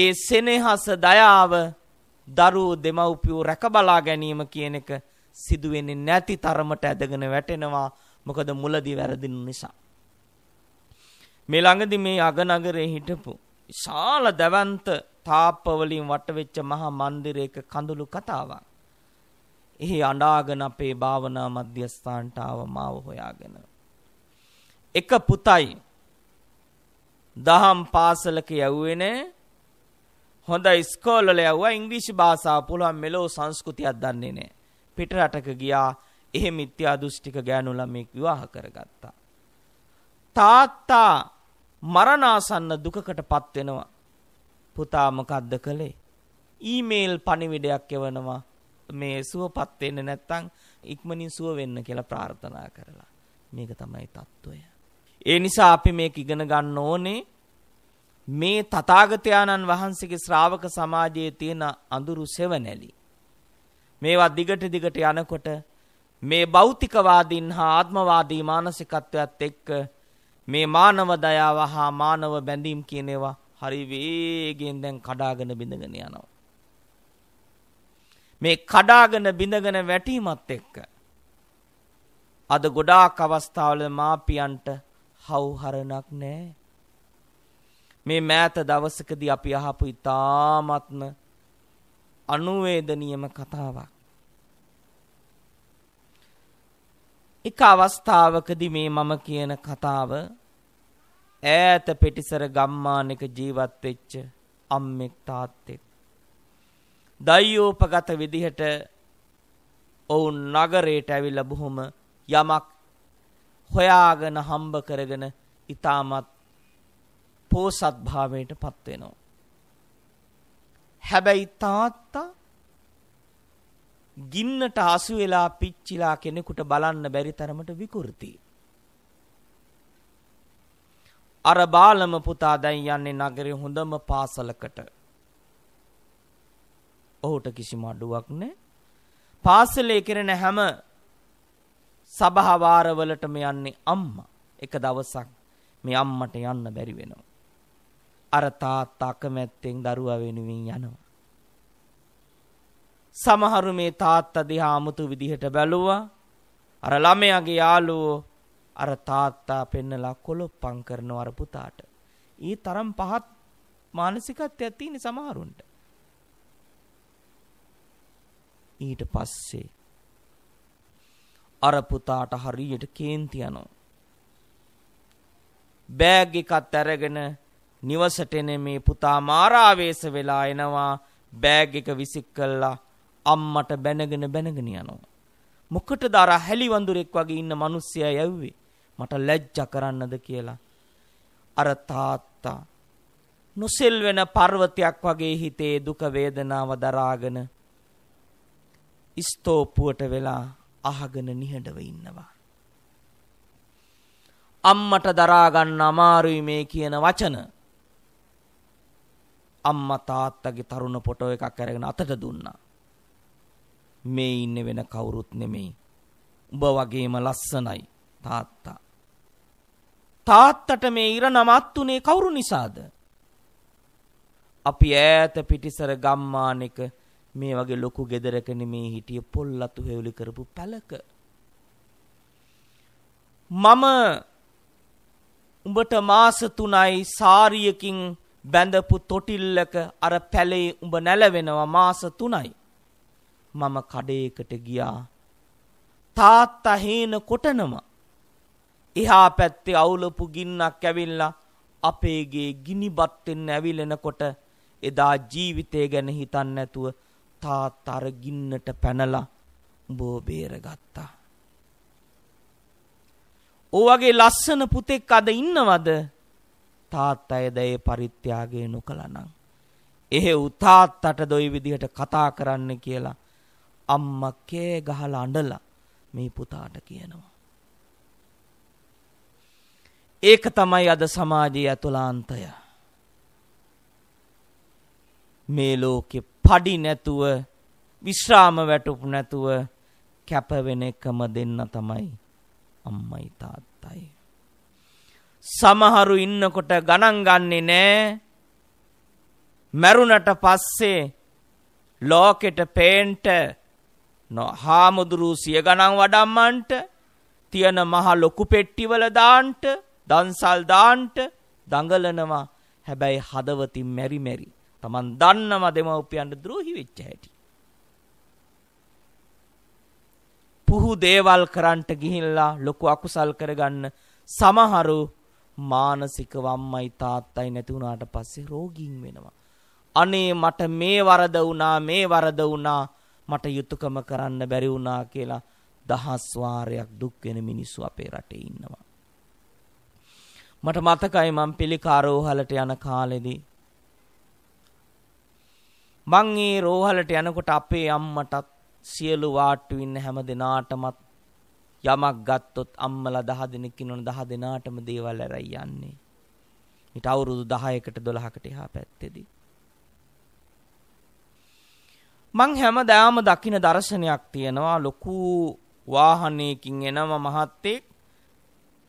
ඒ සෙනෙහස දයාව දරුවෝ දෙමව්පියෝ රැකබලා ගැනීම කියන එක සිදුවෙන්නේ නැති තරමට ඇදගෙන වැටෙනවා මොකද මුලදී වැරදින නිසා. මේ ළඟදි මේ අගනගරේ හිටපු විශාල දවන්ත තාප්පවලින් වටවෙච්ච මහා මන්දිරයක කඳුළු කතාවක්. එහි අඬාගෙන අපේ භාවනා මධ්‍යස්ථානට ආව මාව හොයාගෙන. එක පුතයි දහම් පාසලක යව්වේ නෑ. හොඳ ස්කෝල් වල යවුවා ඉංග්‍රීසි භාෂාව පුළුවන් මෙලෝ සංස්කෘතියක් දන්නේ නෑ. පිටරටක ගියා එහෙ මිත්‍යා දෘෂ්ටික ගෑනු ළමෙක් විවාහ කරගත්තා. තාත්තා මරණාසන්න දුකකටපත් වෙනවා. පුතා මොකද්ද කළේ? ඊමේල් පණිවිඩයක් එවනවා. මේ සුවපත් වෙන්න නැත්නම් ඉක්මනින් සුව වෙන්න කියලා ප්‍රාර්ථනා කරලා. මේක තමයි தত্ত্বය. ඒ නිසා අපි මේක ඉගෙන ගන්න ඕනේ මේ තථාගතයන්න් වහන්සේගේ ශ්‍රාවක සමාජයේ තියෙන අඳුරු සෙවණැලි. මේවා දිගට දිගට යනකොට මේ භෞතිකවාදීන් හා ආත්මවාදී මානසිකත්වයත් එක්ක මේ මානව දයාව හා මානව බැඳීම් කියන ඒවා හරි වේගෙන් දැන් කඩාගෙන බිඳගෙන යනවා. මේ කඩාගෙන බිඳගෙන වැටීමත් එක්ක අද ගොඩාක් අවස්ථාවල මාපියන්ට හවුහරණක් නෑ මේ මෑත දවසකදී අපි අහපු ඉතාමත්ම අනුවේදනියම කතාවක් එක අවස්ථාවකදී මේ මම කියන කතාව ඈත පිටිසර ගම්මානක ජීවත් වෙච්ච අම්මෙක් තාත්තෙක් දයෝපගත විදිහට ඔවුන් නගරයට ඇවිල්ලා බොහොම යමක් හොයාගෙන හම්බ කරගෙන ඊටමත් පෝසත් භාවයට පත් වෙනවා. හැබැයි තාත්තා ගින්නට හසු වෙලා පිච්චිලා කෙනෙකුට බලන්න බැරි තරමට විකෘති. අර බාලම පුතා දැන් යන්නේ නගරේ හොඳම පාසලකට. ඔහුට කිසිම අඩුවක් නැහැ. පාසලේ කෙරෙන හැම සභාවාරවලටම යන්නේ අම්මා. එක දවසක් මේ අම්මට යන්න බැරි වෙනවා. අර තාත්තා කැමැත්තෙන් දරුවා වෙනුවෙන් යනවා. සමහරු මේ තාත්තා දිහා 아무තු විදිහට බැලුවා. අර ළමයාගේ යාළුවෝ අර තාත්තා පෙන්නලා කොලොප්පම් කරනවා අර පුතාට. ඊ තරම් පහත් මානසිකත්වයක් තියෙන සමහරුන්ට. ඊට පස්සේ අර පුතාට හරියට කේන්ති යනවා. බෑග් එකත් අරගෙන නිවසට එන මේ පුතා මාරාවේශ වෙලා එනවා. බෑග් එක විසික් කළා අම්මට බැනගෙන බැනගෙන යනවා. මොකටද අර හැලි වඳුරෙක් වගේ ඉන්න මිනිස්සයා යැව්වේ? මට ලැජ්ජා කරන්නද කියලා. අර තාත්තා නොසෙල් වෙන පර්වතයක් වගේ හිතේ දුක වේදනාව දරාගෙන ස්තෝපුවට වෙලා අහගෙන නිහඬව ඉන්නවා. අම්මට දරා ගන්න අමාරුයි මේ කියන වචන. අම්මා තාත්තගේ තරුණ ෆොටෝ එකක් අරගෙන අතට දුන්නා. මේ ඉන්නේ වෙන කවුරුත් නෙමෙයි. උඹ වගේම ලස්සනයි තාත්තා. තාත්තට මේ ඉරණමත් උනේ කවුරු නිසාද? අපි ඈත පිටිසර ගම්මානෙක මේ වගේ ලොකු ගෙදරක නෙමේ හිටිය පොල්ලතු හේවලි කරපු පැලක මම උඹට මාස 3යි සාරියකින් බැඳපු තොටිල්ලක අර පැලේ උඹ නැලවෙනවා මාස 3යි මම කඩේකට ගියා තාත්තා හේන කොටනම එහා පැත්තේ අවුලපු ගින්නක් ඇවිල්ලා අපේගේ ගිනි බත් වෙන්න ඇවිලෙනකොට එදා ජීවිතය ගැන හිතන්නේ නැතුව තාත් අරගින්නට පැනලා උඹව බේරගත්තා. ඔය වගේ ලස්සන පුතෙක් අද ඉන්නවද? තාත්තය දැයේ පරිත්‍යාගය නොකළනම්. එහෙව් තාත්තට දොයි විදිහට කතා කරන්න කියලා අම්මා කෑ ගහලා අඬලා මේ පුතාට කියනවා. ඒක තමයි අද සමාජයේ අතුලාන්තය. මේ ලෝකෙ පඩි නැතුව විශ්‍රාම වැටුපු නැතුව කැපවෙන එකම දෙන්න තමයි අම්මයි තාත්තයි. සමහරු ඉන්නකොට ගණන් ගන්නේ නෑ මැරුණට පස්සේ ලෝකෙට පේන්ට හාමුදුරු සිය ගණන් වඩම්මන්ට තියන මහ ලොකු පෙට්ටිවල දාන්ට දන්සල් දාන්ට දඟලනවා හැබැයි හදවතින් මැරි මැරි තමන් දන්නම දෙමව්පියන්ට ද්‍රෝහි වෙච්ච හැටි. පුහු දේවල් කරන්ට ගිහිල්ලා ලොකු අකුසල් කරගන්න සමහරු මානසිකව අම්මයි තාත්තයි නැති වුණාට පස්සේ රෝගීන් වෙනවා. අනේ මට මේ වරද වුණා මේ වරද වුණා මට යුතුයකම කරන්න බැරි වුණා කියලා දහස් වාරයක් දුක් වෙන මිනිස්සු අපේ රටේ ඉන්නවා. මට මතකයි මම පිළිකාරෝහලට යන කාලෙදී මං ඒ රෝහලට යනකොට අපේ අම්මටත් සියලු වාට්ටු ඉන්න හැම දෙනාටමත් යමක් ගත්තොත් අම්මලා දහ දෙනෙක් ඉන්නවන දහ දෙනාටම දේවල් ඇරයි යන්නේ. ඊට අවුරුදු 10කට 12කට එහා පැත්තේදී. මං හැමදාම දකින දර්ශනයක් තියෙනවා ලොකු වාහනයකින් එනම මහත්තෙක්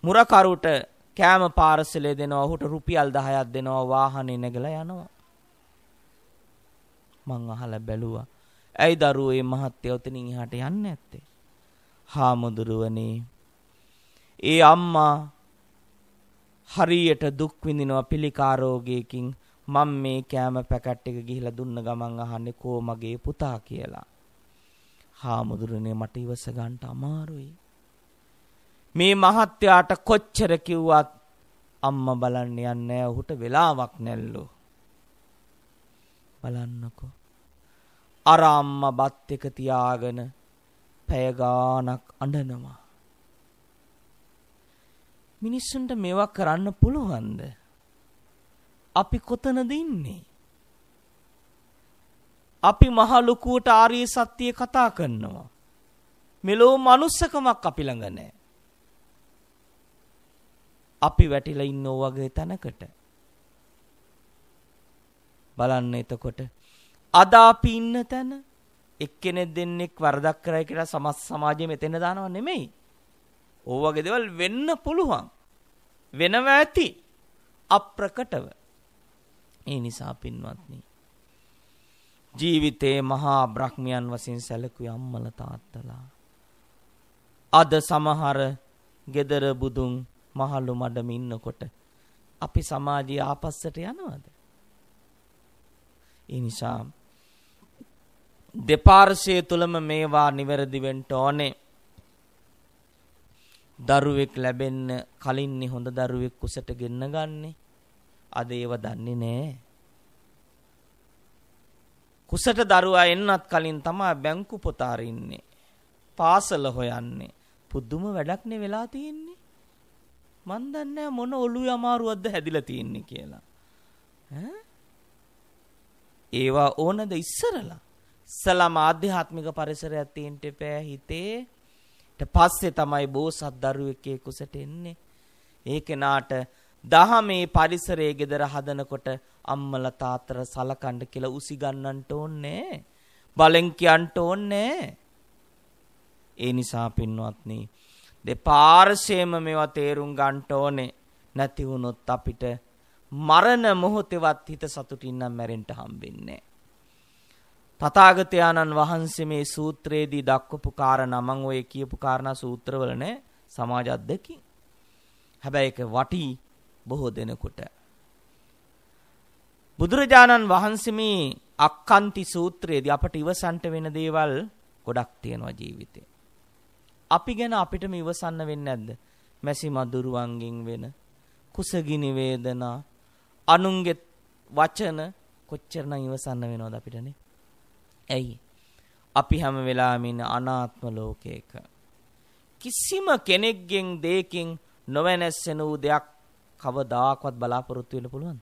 මුරකරුට කෑම පාර්සලේ දෙනවා ඔහුට රුපියල් 10ක් දෙනවා වාහනේ නැගලා යනවා. මං අහලා බැලුවා. ඇයි දරුවෝ මේ මහත්තයා උතනින් එහාට යන්නේ නැත්තේ? හාමුදුරුවනේ. ඒ අම්මා හරියට දුක් විඳිනවා පිළිකා රෝගයකින් මම මේ කෑම පැකට් එක ගිහිලා දුන්න ගමන් අහන්නේ කෝ මගේ පුතා කියලා. හාමුදුරනේ මට ඉවස ගන්න අමාරුයි. මේ මහත්යාට කොච්චර කිව්වත් අම්මා බලන්න යන්නේ නැහැ. ඔහුට වෙලාවක් නැල්ලෝ. බලන්නකෝ. අර අම්මා බත් එක තියාගෙන පැය ගාණක් අඬනවා. මිනිස්සුන්ට මේවා කරන්න පුළුවන්ද? අපි කොතනද ඉන්නේ? අපි මහ ලොකුවට ආර්ය සත්‍යය කතා කරනවා. මෙලෝ මනුස්සකමක් අපි ළඟ නැහැ. අපි වැටිලා ඉන්නෝ වගේ තැනකට බලන්න එතකොට අද අපි ඉන්න තැන එක්කෙනෙක් දෙන්නෙක් වරදක් කරයි කියලා සමස් සමාජයේ මෙතන දානව නෙමෙයි. ඕවගේ දේවල් වෙන්න පුළුවන්. වෙනව ඇති. අප්‍රකටව. ඒ නිසා පින්වත්නි ජීවිතේ මහා බ්‍රහ්මයන් වශයෙන් සැලකුවේ අම්මල තාත්තලා. අද සමහර gedara budun මහලු මඩම ඉන්නකොට අපි සමාජයේ ආපස්සට යනවද? ඒ නිසා දෙපාර්ශය තුළම මේවා නිවැරදි වෙන්න ඕනේ. දරුවෙක් ලැබෙන්න කලින්නේ හොඳ දරුවෙක් කුසට ගෙන්න ගන්නේ. අද ඒව දන්නේ නැහැ. කුසට දරුවා එන්නත් කලින් තමයි බැංකු පොත අරින්නේ. පාසල හොයන්නේ. පුදුම වැඩක් නේ වෙලා තියෙන්නේ. මන් දන්නේ මොන ඔළුවේ අමාරුවක්ද හැදිලා තියෙන්නේ කියලා. ඈ ඒවා ඕනද ඉස්සරලා ඉස්සලාම ආධ්‍යාත්මික පරිසරයක් තියෙන්න එපා හිතේ ඊට පස්සේ තමයි බෝසත් දරුවෙක් එක්කසට එන්නේ ඒ කෙනාට දහමේ පරිසරයේ gedara හදනකොට අම්මලා තාත්තලා සලකන්න කියලා උසි ගන්නන්ට ඕනේ බලෙන් කියන්ට ඕනේ ඒ නිසා පින්වත්නි දෙපාර්ශ්වයේම මේවා තේරුම් ගන්න ඕනේ නැති වුණොත් අපිට මරණ මොහොතේවත් හිත සතුටින් නම් මැරෙන්න හම්බෙන්නේ තථාගතයන්න් වහන්සේ මේ සූත්‍රයේදී දක්වපු කාරණා මම ඔය කියපු කාරණා සූත්‍රවල නෑ සමාජ අධ්‍යක්ෂින් හැබැයි ඒක වටි බොහෝ දෙනෙකුට බුදුරජාණන් වහන්සේ මේ අක්කන්ති සූත්‍රයේදී අපට ඉවසන්ට වෙන දේවල් ගොඩක් තියෙනවා ජීවිතේ. අපි ගැන අපිටම ඉවසන්න වෙන්නේ නැද්ද? මැසි මදුරුවන්ගෙන් වෙන කුසගිනි වේදනා අනුන්ගේ වචන කොච්චරනම් ඉවසන්න වෙනවද අපිටනේ? ඇයි? අපි හැම වෙලාවෙම ඉන්න අනාත්ම ලෝකයක කිසිම කෙනෙක්ගෙන් දෙයකින් නොවැනැස්සෙන වූ දෙයක් කවදාකවත් බලාපොරොත්තු වෙන්න පුළුවන්ද?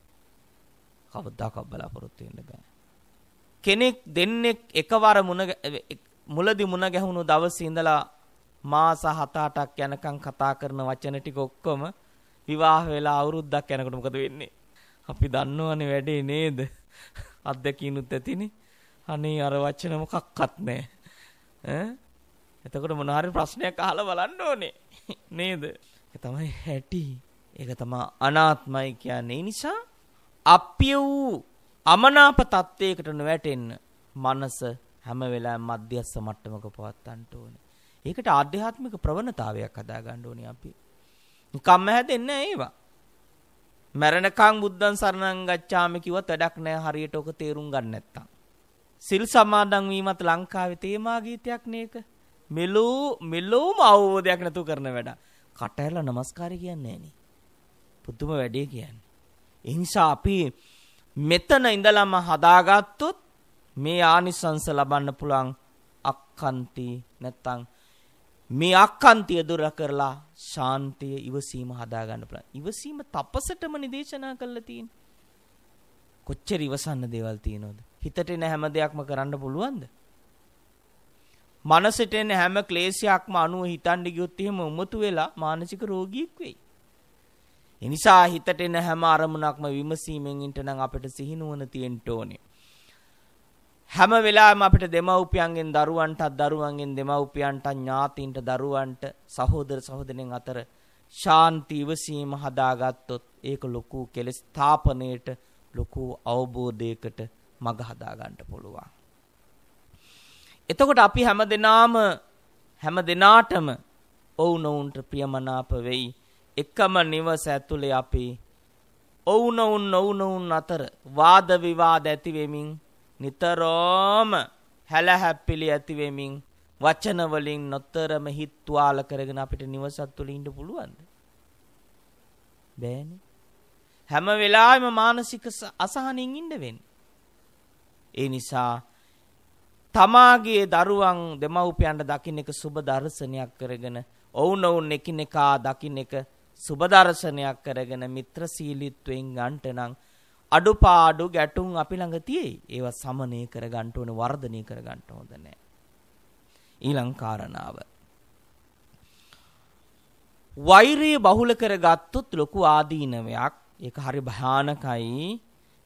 කවදාකවත් බලාපොරොත්තු වෙන්න බෑ. කෙනෙක් දෙන්නෙක් එකවර මුණ මුලදි මුණ ගැහුණු දවසේ ඉඳලා මාස 7-8ක් යනකම් කතා කරන වචන ටික ඔක්කොම විවාහ වෙලා අවුරුද්දක් යනකොට මොකද වෙන්නේ? අපි දන්නවනේ වැඩේ නේද? අත්දැකීනුත් ඇතිනේ. අනේ අර වචන මොකක්වත් නැහැ. ඈ? එතකොට මොන හරි ප්‍රශ්නයක් අහලා බලන්න ඕනේ. නේද? ඒක තමයි හැටි. ඒක තමයි අනාත්මයි කියන්නේ. ඒ නිසා අප්‍ය වූ අමනාප තත්වයකට නොවැටෙන්න මනස හැම වෙලාවෙම මධ්‍යස්ස මට්ටමක පවත්වන්න ඕනේ. ඒකට ආධ්‍යාත්මික ප්‍රවණතාවයක් හදා ගන්න ඕනේ අපි. නිකම්ම හැදෙන්නේ ඒවා. මැරණකං බුද්ධන් සරණං ගච්ඡාමි කිව්වත් වැඩක් නෑ හරියට ඔක තේරුම් ගන්න නැත්තම්. සිල් සමාදන් වීමත් ලංකාවේ තේමා ගීතයක් නේක. මෙලෝ මෙලෝම අවබෝධයක් නැතුව කරන වැඩ. කටහැරලා নমස්කාරය කියන්නේ නෑනේ. පුදුම වැඩේ කියන්නේ. ඒ නිසා අපි මෙතන ඉඳලම හදාගත්තොත් මේ ආනිසංස ලබන්න පුළුවන් අක්කන්ති නැත්තම් මේ අක්කන්තිය දුර කරලා ශාන්තිය ඉවසීම හදාගන්න පුළුවන්. ඉවසීම තපසටම නිදේශනා කරලා තියෙන. කොච්චර ඉවසන්න දේවල් තියෙනවද? හිතට එන හැම දෙයක්ම කරන්න පුළුවන්ද? මනසට එන හැම ක්ලේශයක්ම අනුව හිතන්න ගියොත් එහෙම උමතු වෙලා මානසික රෝගියෙක් වෙයි. එනිසා හිතට එන හැම අරමුණක්ම විමසීමෙන් ඉන්න නම් අපිට සිහිනුවන තියෙන්න ඕනේ. හැම වෙලාවෙම අපිට දෙමව්පියන්ගෙන් දරුවන්ටත් දරුවන්ගෙන් දෙමව්පියන්ට ඥාතීන්ට දරුවන්ට සහෝදර සහෝදරයන් අතර ශාන්ති ඉවසීම හදාගත්තොත් ඒක ලොකු කෙලස් ස්ථාපනයේට ලොකු අවබෝධයකට මඟ හදාගන්න පුළුවන්. එතකොට අපි හැම දිනාම හැම දිනාටම ඔවුනොවුන්ට ප්‍රියමනාප වෙයි. එකම නිවස ඇතුලේ අපි ඔවුනොවුන් ඔවුනොවුන් අතර වාද විවාද ඇති වෙමින් නිතරෝම හැලහැප්පිලි ඇති වෙමින් වචන වලින් නොතරම හිත් තුවාල කරගෙන අපිට නිවසත් තුළ ඉන්න පුළුවන්ද? බෑනේ. හැම වෙලාවෙම මානසික අසහනෙන් ඉන්න වෙන්නේ. ඒ නිසා තමාගේ දරුවන් දෙමව්පියන්ට දකින්න එක සුබ දර්ශනයක් කරගෙන ඔවුන් ඔවුන් එකිනෙකා දකින්න එක සුබ දර්ශනයක් කරගෙන මිත්‍රශීලීත්වයෙන් ගන්නට නම් අඩුපාඩු ගැටුම් අපි ළඟ තියෙයි. ඒවා සමනය කරගන්න ඕන වර්ධනය කරගන්න හොඳ නැහැ. ඊළඟ කාරණාව. වෛරය බහුල කරගත්තොත් ලොකු ආදීනමයක්. ඒක හරි භයානකයි.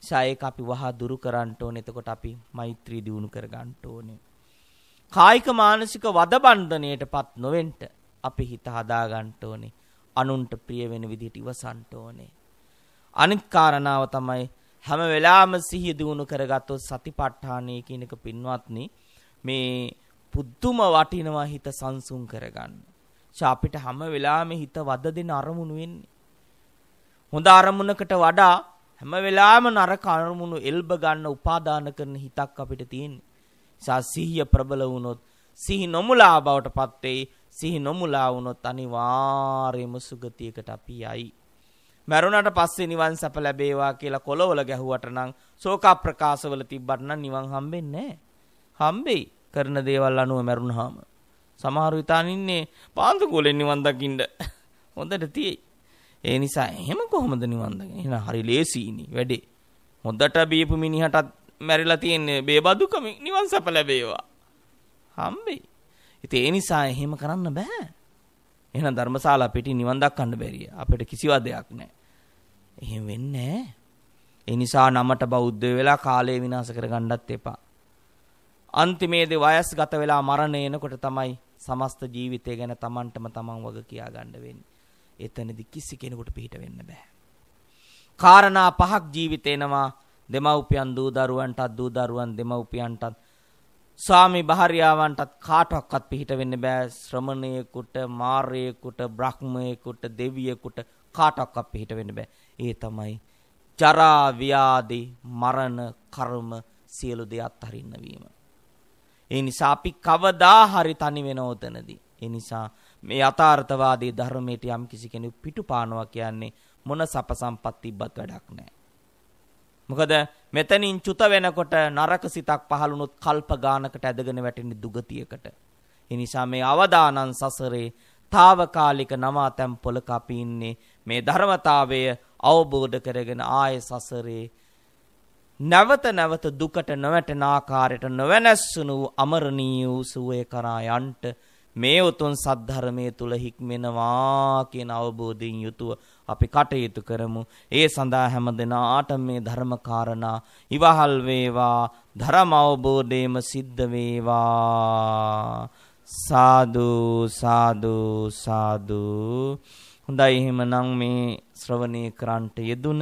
ශායක අපි වහා දුරු කරන්න ඕනේ. එතකොට අපි මෛත්‍රී දියුණු කරගන්න ඕනේ. කායික මානසික වද බන්ධණයටපත් නොවෙන්න අපි හිත හදා ගන්න ඕනේ. අනුන්ට ප්‍රිය වෙන විදිහට ඉවසන්න ඕනේ. අනිත් කාරණාව තමයි හැම වෙලාවම සිහිය දිනු කරගත්තොත් සතිපට්ඨානය කියන එක පින්වත්නි මේ පුදුම වටිනවා හිත සංසුන් කරගන්න. අපිට හැම වෙලාවෙම හිත වද දෙන අරමුණු වෙන්නේ. හොඳ අරමුණකට වඩා හැම වෙලාවෙම නරක අරමුණු එල්බ ගන්න උපාදාන කරන හිතක් අපිට තියෙන්නේ. සා සිහිය ප්‍රබල වුණොත් සිහි නොමුලා බවට පත් වෙයි. සිහි නොමුලා වුණොත් අනිවාර්යයෙන්ම සුගතියකට අපි යයි. මැරුණට පස්සේ නිවන් සැප ලැබේවා කියලා කොළවල ගැහුවට නම් ශෝක ප්‍රකාශවල තිබ්බට නම් නිවන් හම්බෙන්නේ නැහැ. හම්බෙයි කරන දේවල් අනුව මැරුණාම. සමහරු ඉතාලින් ඉන්නේ පාන්දු ගෝලෙන් නිවන් දකින්න. හොඳට තියෙයි. ඒ නිසා එහෙම කොහොමද නිවන් දකින්නේ? එහෙනම් හරි ලේසියිනි වැඩේ. හොඳට බීපු මිනිහටත් මැරිලා තියෙන්නේ බේබදුකම නිවන් සැප ලැබේවා. හම්බෙයි. ඉතින් ඒ නිසා එහෙම කරන්න බෑ. එහෙනම් ධර්මශාලා පිටි නිවන් දක්වන්න බැරිය. අපිට කිසිවක් දෙයක් නැහැ. එහෙම වෙන්නේ ඒ නිසා නමට බෞද්ධ වෙලා කාලය විනාශ කරගන්නත් එපා. අන්තිමේදී වයස්ගත වෙලා මරණය එනකොට තමයි සමස්ත ජීවිතය ගැන Tamanටම Taman වග කියා ගන්න වෙන්නේ. එතනදි කිසි කෙනෙකුට පිට වෙන්න බෑ. කාරණා පහක් ජීවිතේනවා දෙමව්පියන් දූ දරුවන්ටත් දූ දරුවන් දෙමව්පියන්ටත් ස්වාමි භාර්යාවන්ටත් කාටවත් පිහිට වෙන්න බෑ ශ්‍රමණයෙකුට මාරයෙකුට බ්‍රහ්මයෙකුට දෙවියෙකුට කාටවත් පිහිට වෙන්න බෑ ඒ තමයි ජරා ව්‍යාධි මරණ කර්ම සියලු දේ අත්හරින්න වීම ඒ නිසා අපි කවදා හරි තනි වෙනවතනදී ඒ නිසා මේ යථාර්ථවාදී ධර්මයට යම් කිසි කෙනෙකු පිටුපානවා කියන්නේ මොන සප සම්පත් තිබ්බත් වැඩක් නැහැ මොකද මෙතනින් චුත වෙනකොට නරක සිතක් පහළුණොත් කල්ප ගානකට ඇදගෙන වැටෙන්නේ දුගතියකට. ඒ නිසා මේ අවදානන් සසරේ తాවකාලික නමාතැන් පොලක අපි ඉන්නේ මේ ධර්මතාවය අවබෝධ කරගෙන ආයේ සසරේ නැවත නැවත දුකට නොවැටෙන ආකාරයට නොවැනැස්සුණු අමරණීය වූ සුවේ කරා යන්ට මේ උතුම් සද්ධර්මයේ තුල හික්මෙනවා කියන අවබෝධයෙන් යුතුව අපි කටයුතු කරමු. ඒ සඳහා හැමදෙනාට මේ ධර්ම කාරණා ඉවහල් වේවා, ධර්ම අවබෝධයේම සිද්ධ වේවා. සාදු සාදු සාදු හොඳයි එහෙමනම් මේ ශ්‍රවණය කරන්ට යෙදුන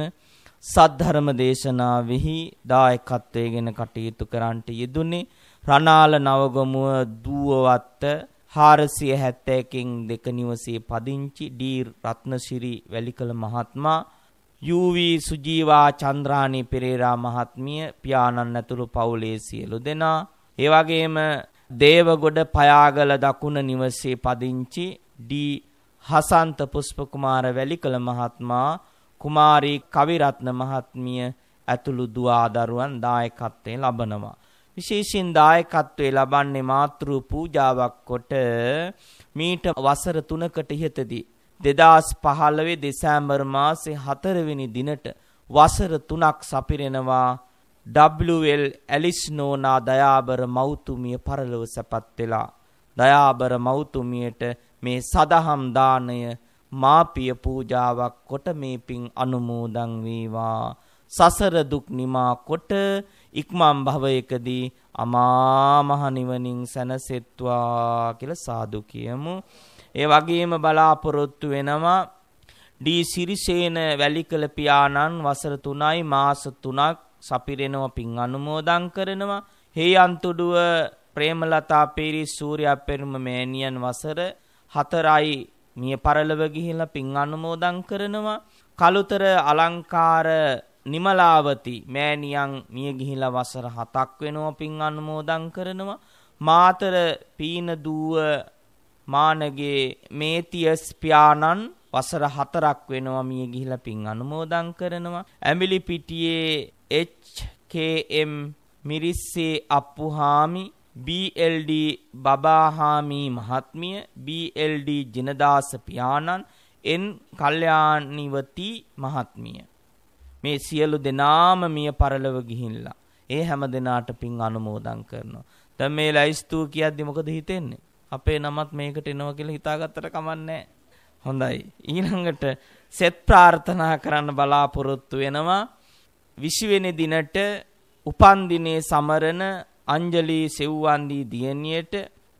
සද්ධර්ම දේශනාවෙහි දායකත්වයේගෙන කටයුතු කරන්ට යෙදුනේ රණාල නවගමුව දුවවත්ත හාරසිය හැත්තෑකින් දෙක නිවසේ පදිංචි ඩී රත්නශිරි වැලිකළ මහත්මා යූවී සුජීවා චන්ද්‍රාණී පෙරේරා මහත්මිය පියාණන් ඇතුළු පවුලේ සියලු දෙනා ඒවගේම දේවගොඩ පයාගල දකුණ නිවසේ පදිංචි ඩී හසන්ත පුෂ්පකුමාර වැලිකළ මහත්මා කුමාරී කවිරත්න මහත්මිය ඇතුළු දුවා දරුවන් දායකත්වයෙන් ලබනවා විශේෂයෙන් දායකත්වයේ ලබන්නේ මාතෘ පූජාවක් කොට මීට වසර 3කට ඉහතදී 2015 දෙසැම්බර් මාසේ 4 වෙනි දිනට වසර 3ක් සපිරෙනවා WL ඇලිස් නෝනා දයාබර මෞතුමිය පරලොව සැපත් වෙලා දයාබර මෞතුමියට මේ සදහම් දාණය මාපිය පූජාවක් කොට මේ පින් අනුමෝදන් වේවා සසර දුක් නිමා කොට ඉක්මම් භවයකදී අමා මහ නිවනින් සැනසෙත්වා කියලා සාදු කියමු. ඒ වගේම බලාපොරොත්තු වෙනවා ඩී සිරිසේන වැලිකල පියාණන් වසර 3යි මාස 3ක් සපිරෙනවා පින් අනුමෝදන් කරනවා. හේ අන්තුඩුව ප්‍රේමලතා පීරිස් සූර්යා පෙරම මෑණියන් වසර 4යි මිය පරලව ගිහිලා පින් අනුමෝදන් කරනවා. කලුතර අලංකාර නිමලාවති මෑණියන් මිය ගිහිලා වසර 7ක් වෙනවා පින් අනුමෝදන් කරනවා මාතර පීන දූව මානගේ මේතියස් පියාණන් වසර 4ක් වෙනවා මිය ගිහිලා පින් අනුමෝදන් කරනවා ඇඹිලි පිටියේ HKM මිරිස්සේ අප්පුහාමි BLD බබාහාමි මහත්මිය BLD ජිනදාස පියාණන් එන් කල්යාණිවති මහත්මිය මේ සියලු දෙනාම මිය පරලව ගිහිල්ලා. ඒ හැම දෙනාට පින් අනුමෝදන් කරනවා. දැන් මේ ලයිස්තුව කියද්දි මොකද හිතෙන්නේ? අපේ නමත් මේකට එනවා කියලා හිතාගත්තට කමන්නේ හොඳයි. ඊළඟට සෙත් ප්‍රාර්ථනා කරන්න බලාපොරොත්තු වෙනවා. 20 වෙනි දිනට උපන් දිනේ සමරන අංජලි සෙව්වන්දී දියණියට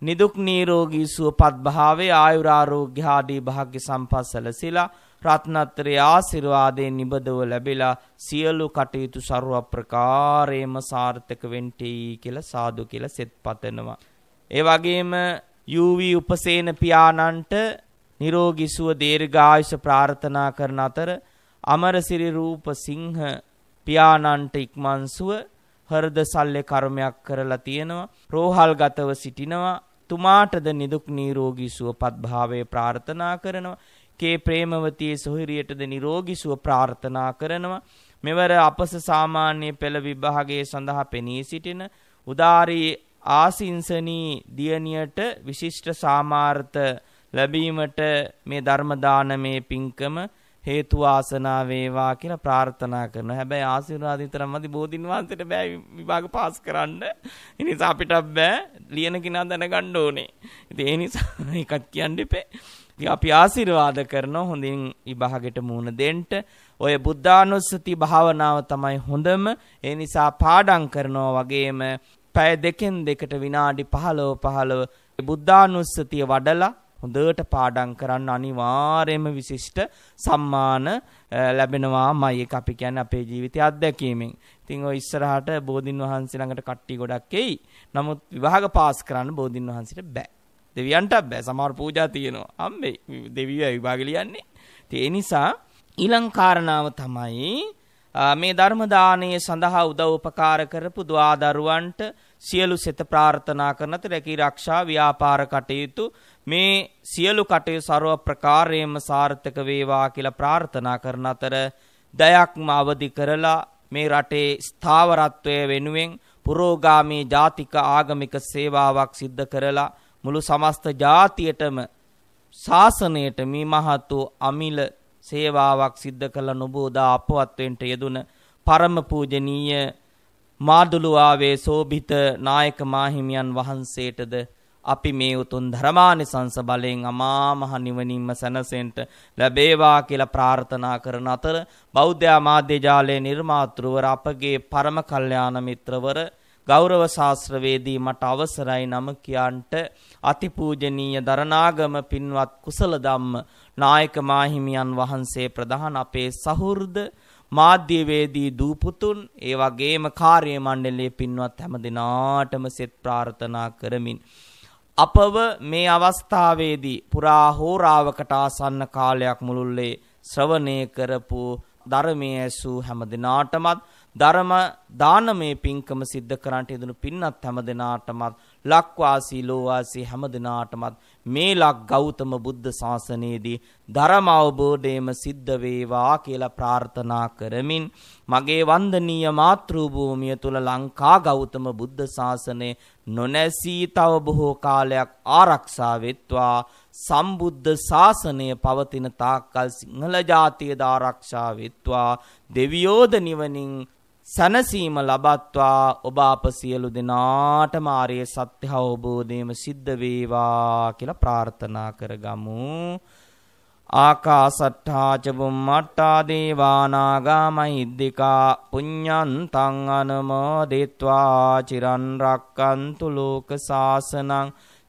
නිදුක් නිරෝගී සුවපත් භාවයේ ආයුරාෝග්‍ය ආදී භාග්‍ය සම්පත් සැලසিলা රත්නත්‍රයේ ආශිර්වාදයෙන් නිබදව ලැබිලා සියලු කටයුතු ਸਰව ප්‍රකාරයෙන්ම සාර්ථක වෙන්ටි කියලා සාදු කියලා සෙත් පතනවා. ඒ වගේම UV උපසේන පියාණන්ට නිරෝගී සුව දීර්ඝායුෂ ප්‍රාර්ථනා කරන අතර අමරසිරි රූපසිංහ පියාණන්ට ඉක්මන්සුව හෘද සල්ලේ කර්මයක් කරලා තියෙනවා. රෝහල්ගතව සිටිනවා. තුමාටද නිදුක් නිරෝගී සුවපත් භාවය ප්‍රාර්ථනා කරනවා. කේ ප්‍රේමවතී සොහිරියටද නිරෝගී සුව ප්‍රාර්ථනා කරනවා. මෙවර අපස සාමාන්‍ය පෙළ විභාගයේ සඳහා පෙනී සිටින උදාරී ආසින්සනී දියණියට විශිෂ්ට සාමාර්ථ ලැබීමට මේ ධර්ම දානමේ පිංකම හේතු ආසනා වේවා කියලා ප්‍රාර්ථනා කරනවා. හැබැයි ආශිර්වාදින් තරම්මදි බෝධින් වහන්සේට බෑ විභාග පාස් කරන්න. ඒ නිසා අපිටත් බෑ ලියන කෙනා දැනගන්න ඕනේ. ඉතින් ඒ නිසා එකක් කියන්න එපේ. අපි ආශිර්වාද කරනවා හොඳින් විභාගෙට මුණ දෙන්න. ඔය බුද්ධානුස්සති භාවනාව තමයි හොඳම. ඒ නිසා පාඩම් කරනවා වගේම පැය දෙකෙන් දෙකට විනාඩි 15 15 බුද්ධානුස්සතිය වඩලා හොඳට පාඩම් කරන්න අනිවාර්යයෙන්ම විශිෂ්ට සම්මාන ලැබෙනවාමයි ඒක අපි කියන්නේ අපේ ජීවිතය අත්දැකීමෙන්. ඉතින් ඔය ඉස්සරහට බෝධින් වහන්සේ ළඟට කට්ටිය ගොඩක් එයි. නමුත් විභාග පාස් කරන්න බෝධින් වහන්සේට බෑ. දෙවියන්ට බෑ සමහර පූජා තියෙනවා. අම්මේ දෙවියෝ විභාග ලියන්නේ. ඒ නිසා ඊළඟ කාරණාව තමයි මේ ධර්ම දානයේ සඳහා උදව් උපකාර කරපු දුවාදරුවන්ට සියලු සෙත ප්‍රාර්ථනා කරනත රැකී ආරක්ෂා ව්‍යාපාර කටයුතු මේ සියලු කටයුතු ਸਰව ප්‍රකාරයෙන්ම සාර්ථක වේවා කියලා ප්‍රාර්ථනා කරන අතර දයක්ම අවදි කරලා මේ රටේ ස්ථාවරත්වය වෙනුවෙන් පුරෝගාමී ජාතික ආගමික සේවාවක් සිද්ධ කරලා මුළු සමස්ත ජාතියටම ශාසනයට මේ මහත් වූ අමිල සේවාවක් සිද්ධ කළ නොබෝදා අපවත් වෙන්ට යෙදුන පරම පූජනීය මාදුළුවාවේ සෝභිත නායක මාහිමියන් වහන්සේටද අපි මේ උතුම් ධර්මානිසංස බලයෙන් අමා මහ නිවනින්ම සැනසෙන්නට ලැබේවා කියලා ප්‍රාර්ථනා කරන අතර බෞද්ධ ආමාත්‍ය ජාලයේ නිර්මාතෘවර අපගේ පරම කල්යාණ මිත්‍රවර ගෞරව ශාස්ත්‍රවේදී මට අවසරයි නම කියන්ට අතිපූජනීය දරණාගම පින්වත් කුසල ධම්ම නායක මාහිමියන් වහන්සේ ප්‍රධාන අපේ සහෘද මාධ්‍යවේදී දූපුතුන් ඒ වගේම කාර්ය මණ්ඩලයේ පින්වත් හැම දිනාටම සෙත් ප්‍රාර්ථනා කරමින් අපව මේ අවස්ථාවේදී පුරා හෝරාවකට ආසන්න කාලයක් මුළුල්ලේ ශ්‍රවණය කරපු ධර්මයේ ඇසූ හැම දිනාටමත් ධර්ම දානමේ පින්කම සිද්ධ කරන්ට යෙදුණු පින්නත් හැම දෙනාටමත් ලක්වාසී ලෝවාසී හැම දෙනාටමත් මේ ලක් ගෞතම බුද්ධ ශාසනයේදී ධර්ම අවබෝධයම සිද්ධ වේවා කියලා ප්‍රාර්ථනා කරමින් මගේ වන්දනීය මාතෘ භූමිය තුල ලංකා ගෞතම බුද්ධ ශාසනය නොනැසී තව බොහෝ කාලයක් ආරක්ෂා වෙත්වා සම්බුද්ධ ශාසනය පවතින තාක්කල් සිංහල ජාතියද ආරක්ෂා වෙත්වා දෙවියෝද නිවනින් සැනසීම ලබත්වා ඔබ අප සියලු දෙනාටම ආර්ය සත්‍ය අවබෝධයම සිද්ධ වේවා කියලා ප්‍රාර්ථනා කරගමු. ආකාසට්ඨා ච බුම්මට්ඨා දේවා නාග මහිද්దికා පුඤ්ඤන්තං අනුමෝදිත්වා චිරන් රැක්කන්තු ලෝක සාසනං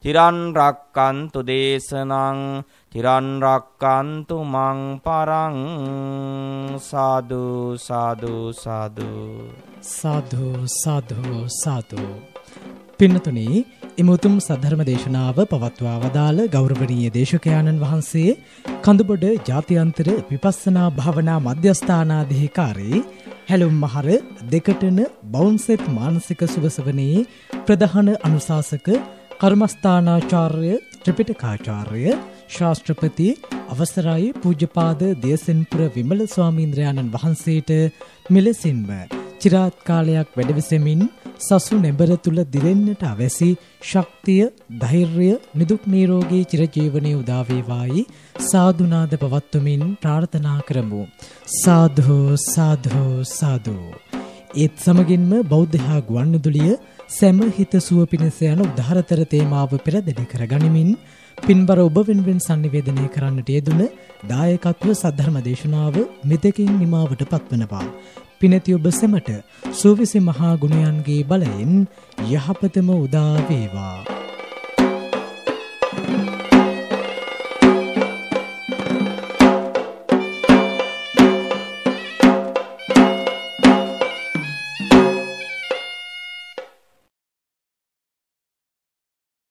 තිරන් රක්칸තු දේශනං තිරන් රක්칸තු මං පරං සාදු සාදු සාදු සාදු සාදු සාදු පින්නතුනි ඉමුතුම් සද්ධර්ම දේශනාව පවත්වා වදාළ ගෞරවනීය දේශකයාණන් වහන්සේ කඳුබඩ ජාත්‍යන්තර විපස්සනා භාවනා මධ්‍යස්ථානාධිකාරී හැලුම් මහර දෙකටන බවුන්සෙත් මානසික සුවසවනයේ ප්‍රධාන අනුශාසක කර්මස්ථානාචාර්ය ත්‍රිපිටකාචාර්ය ශාස්ත්‍රපති අවසරයි පූජ්‍යපාද දේසින්පුර විමල ස්වාමීන්ද්‍රයාණන් වහන්සේට මෙලෙසින්ම চিරාත් කාලයක් වැඩවිසෙමින් සසු නැඹර තුල දිරෙන්නට අවැසි ශක්තිය ධෛර්යය නිදුක් නිරෝගී චිරජීවනයේ උදා වේවායි සාදුනාද පවත්වමින් ප්‍රාර්ථනා කරමු සාධෝ සාධෝ සාධෝ ඒත් සමගින්ම බෞද්ධ හා ගුවන්විදුලිය සැම හිත සුව පිණිස යන උදාහරතර තේමාව පෙරදැඩි කරගනිමින් පින්බර ඔබ වෙනුවෙන් sannivedanaya කරන්නට යෙදුන දායකත්ව සද්ධර්ම දේශනාව මෙතකින් නිමාවට පත්වනවා. පිනති ඔබ සැමට සූවිසි මහා ගුණයන්ගේ බලයෙන් යහපතම උදා වේවා. thank you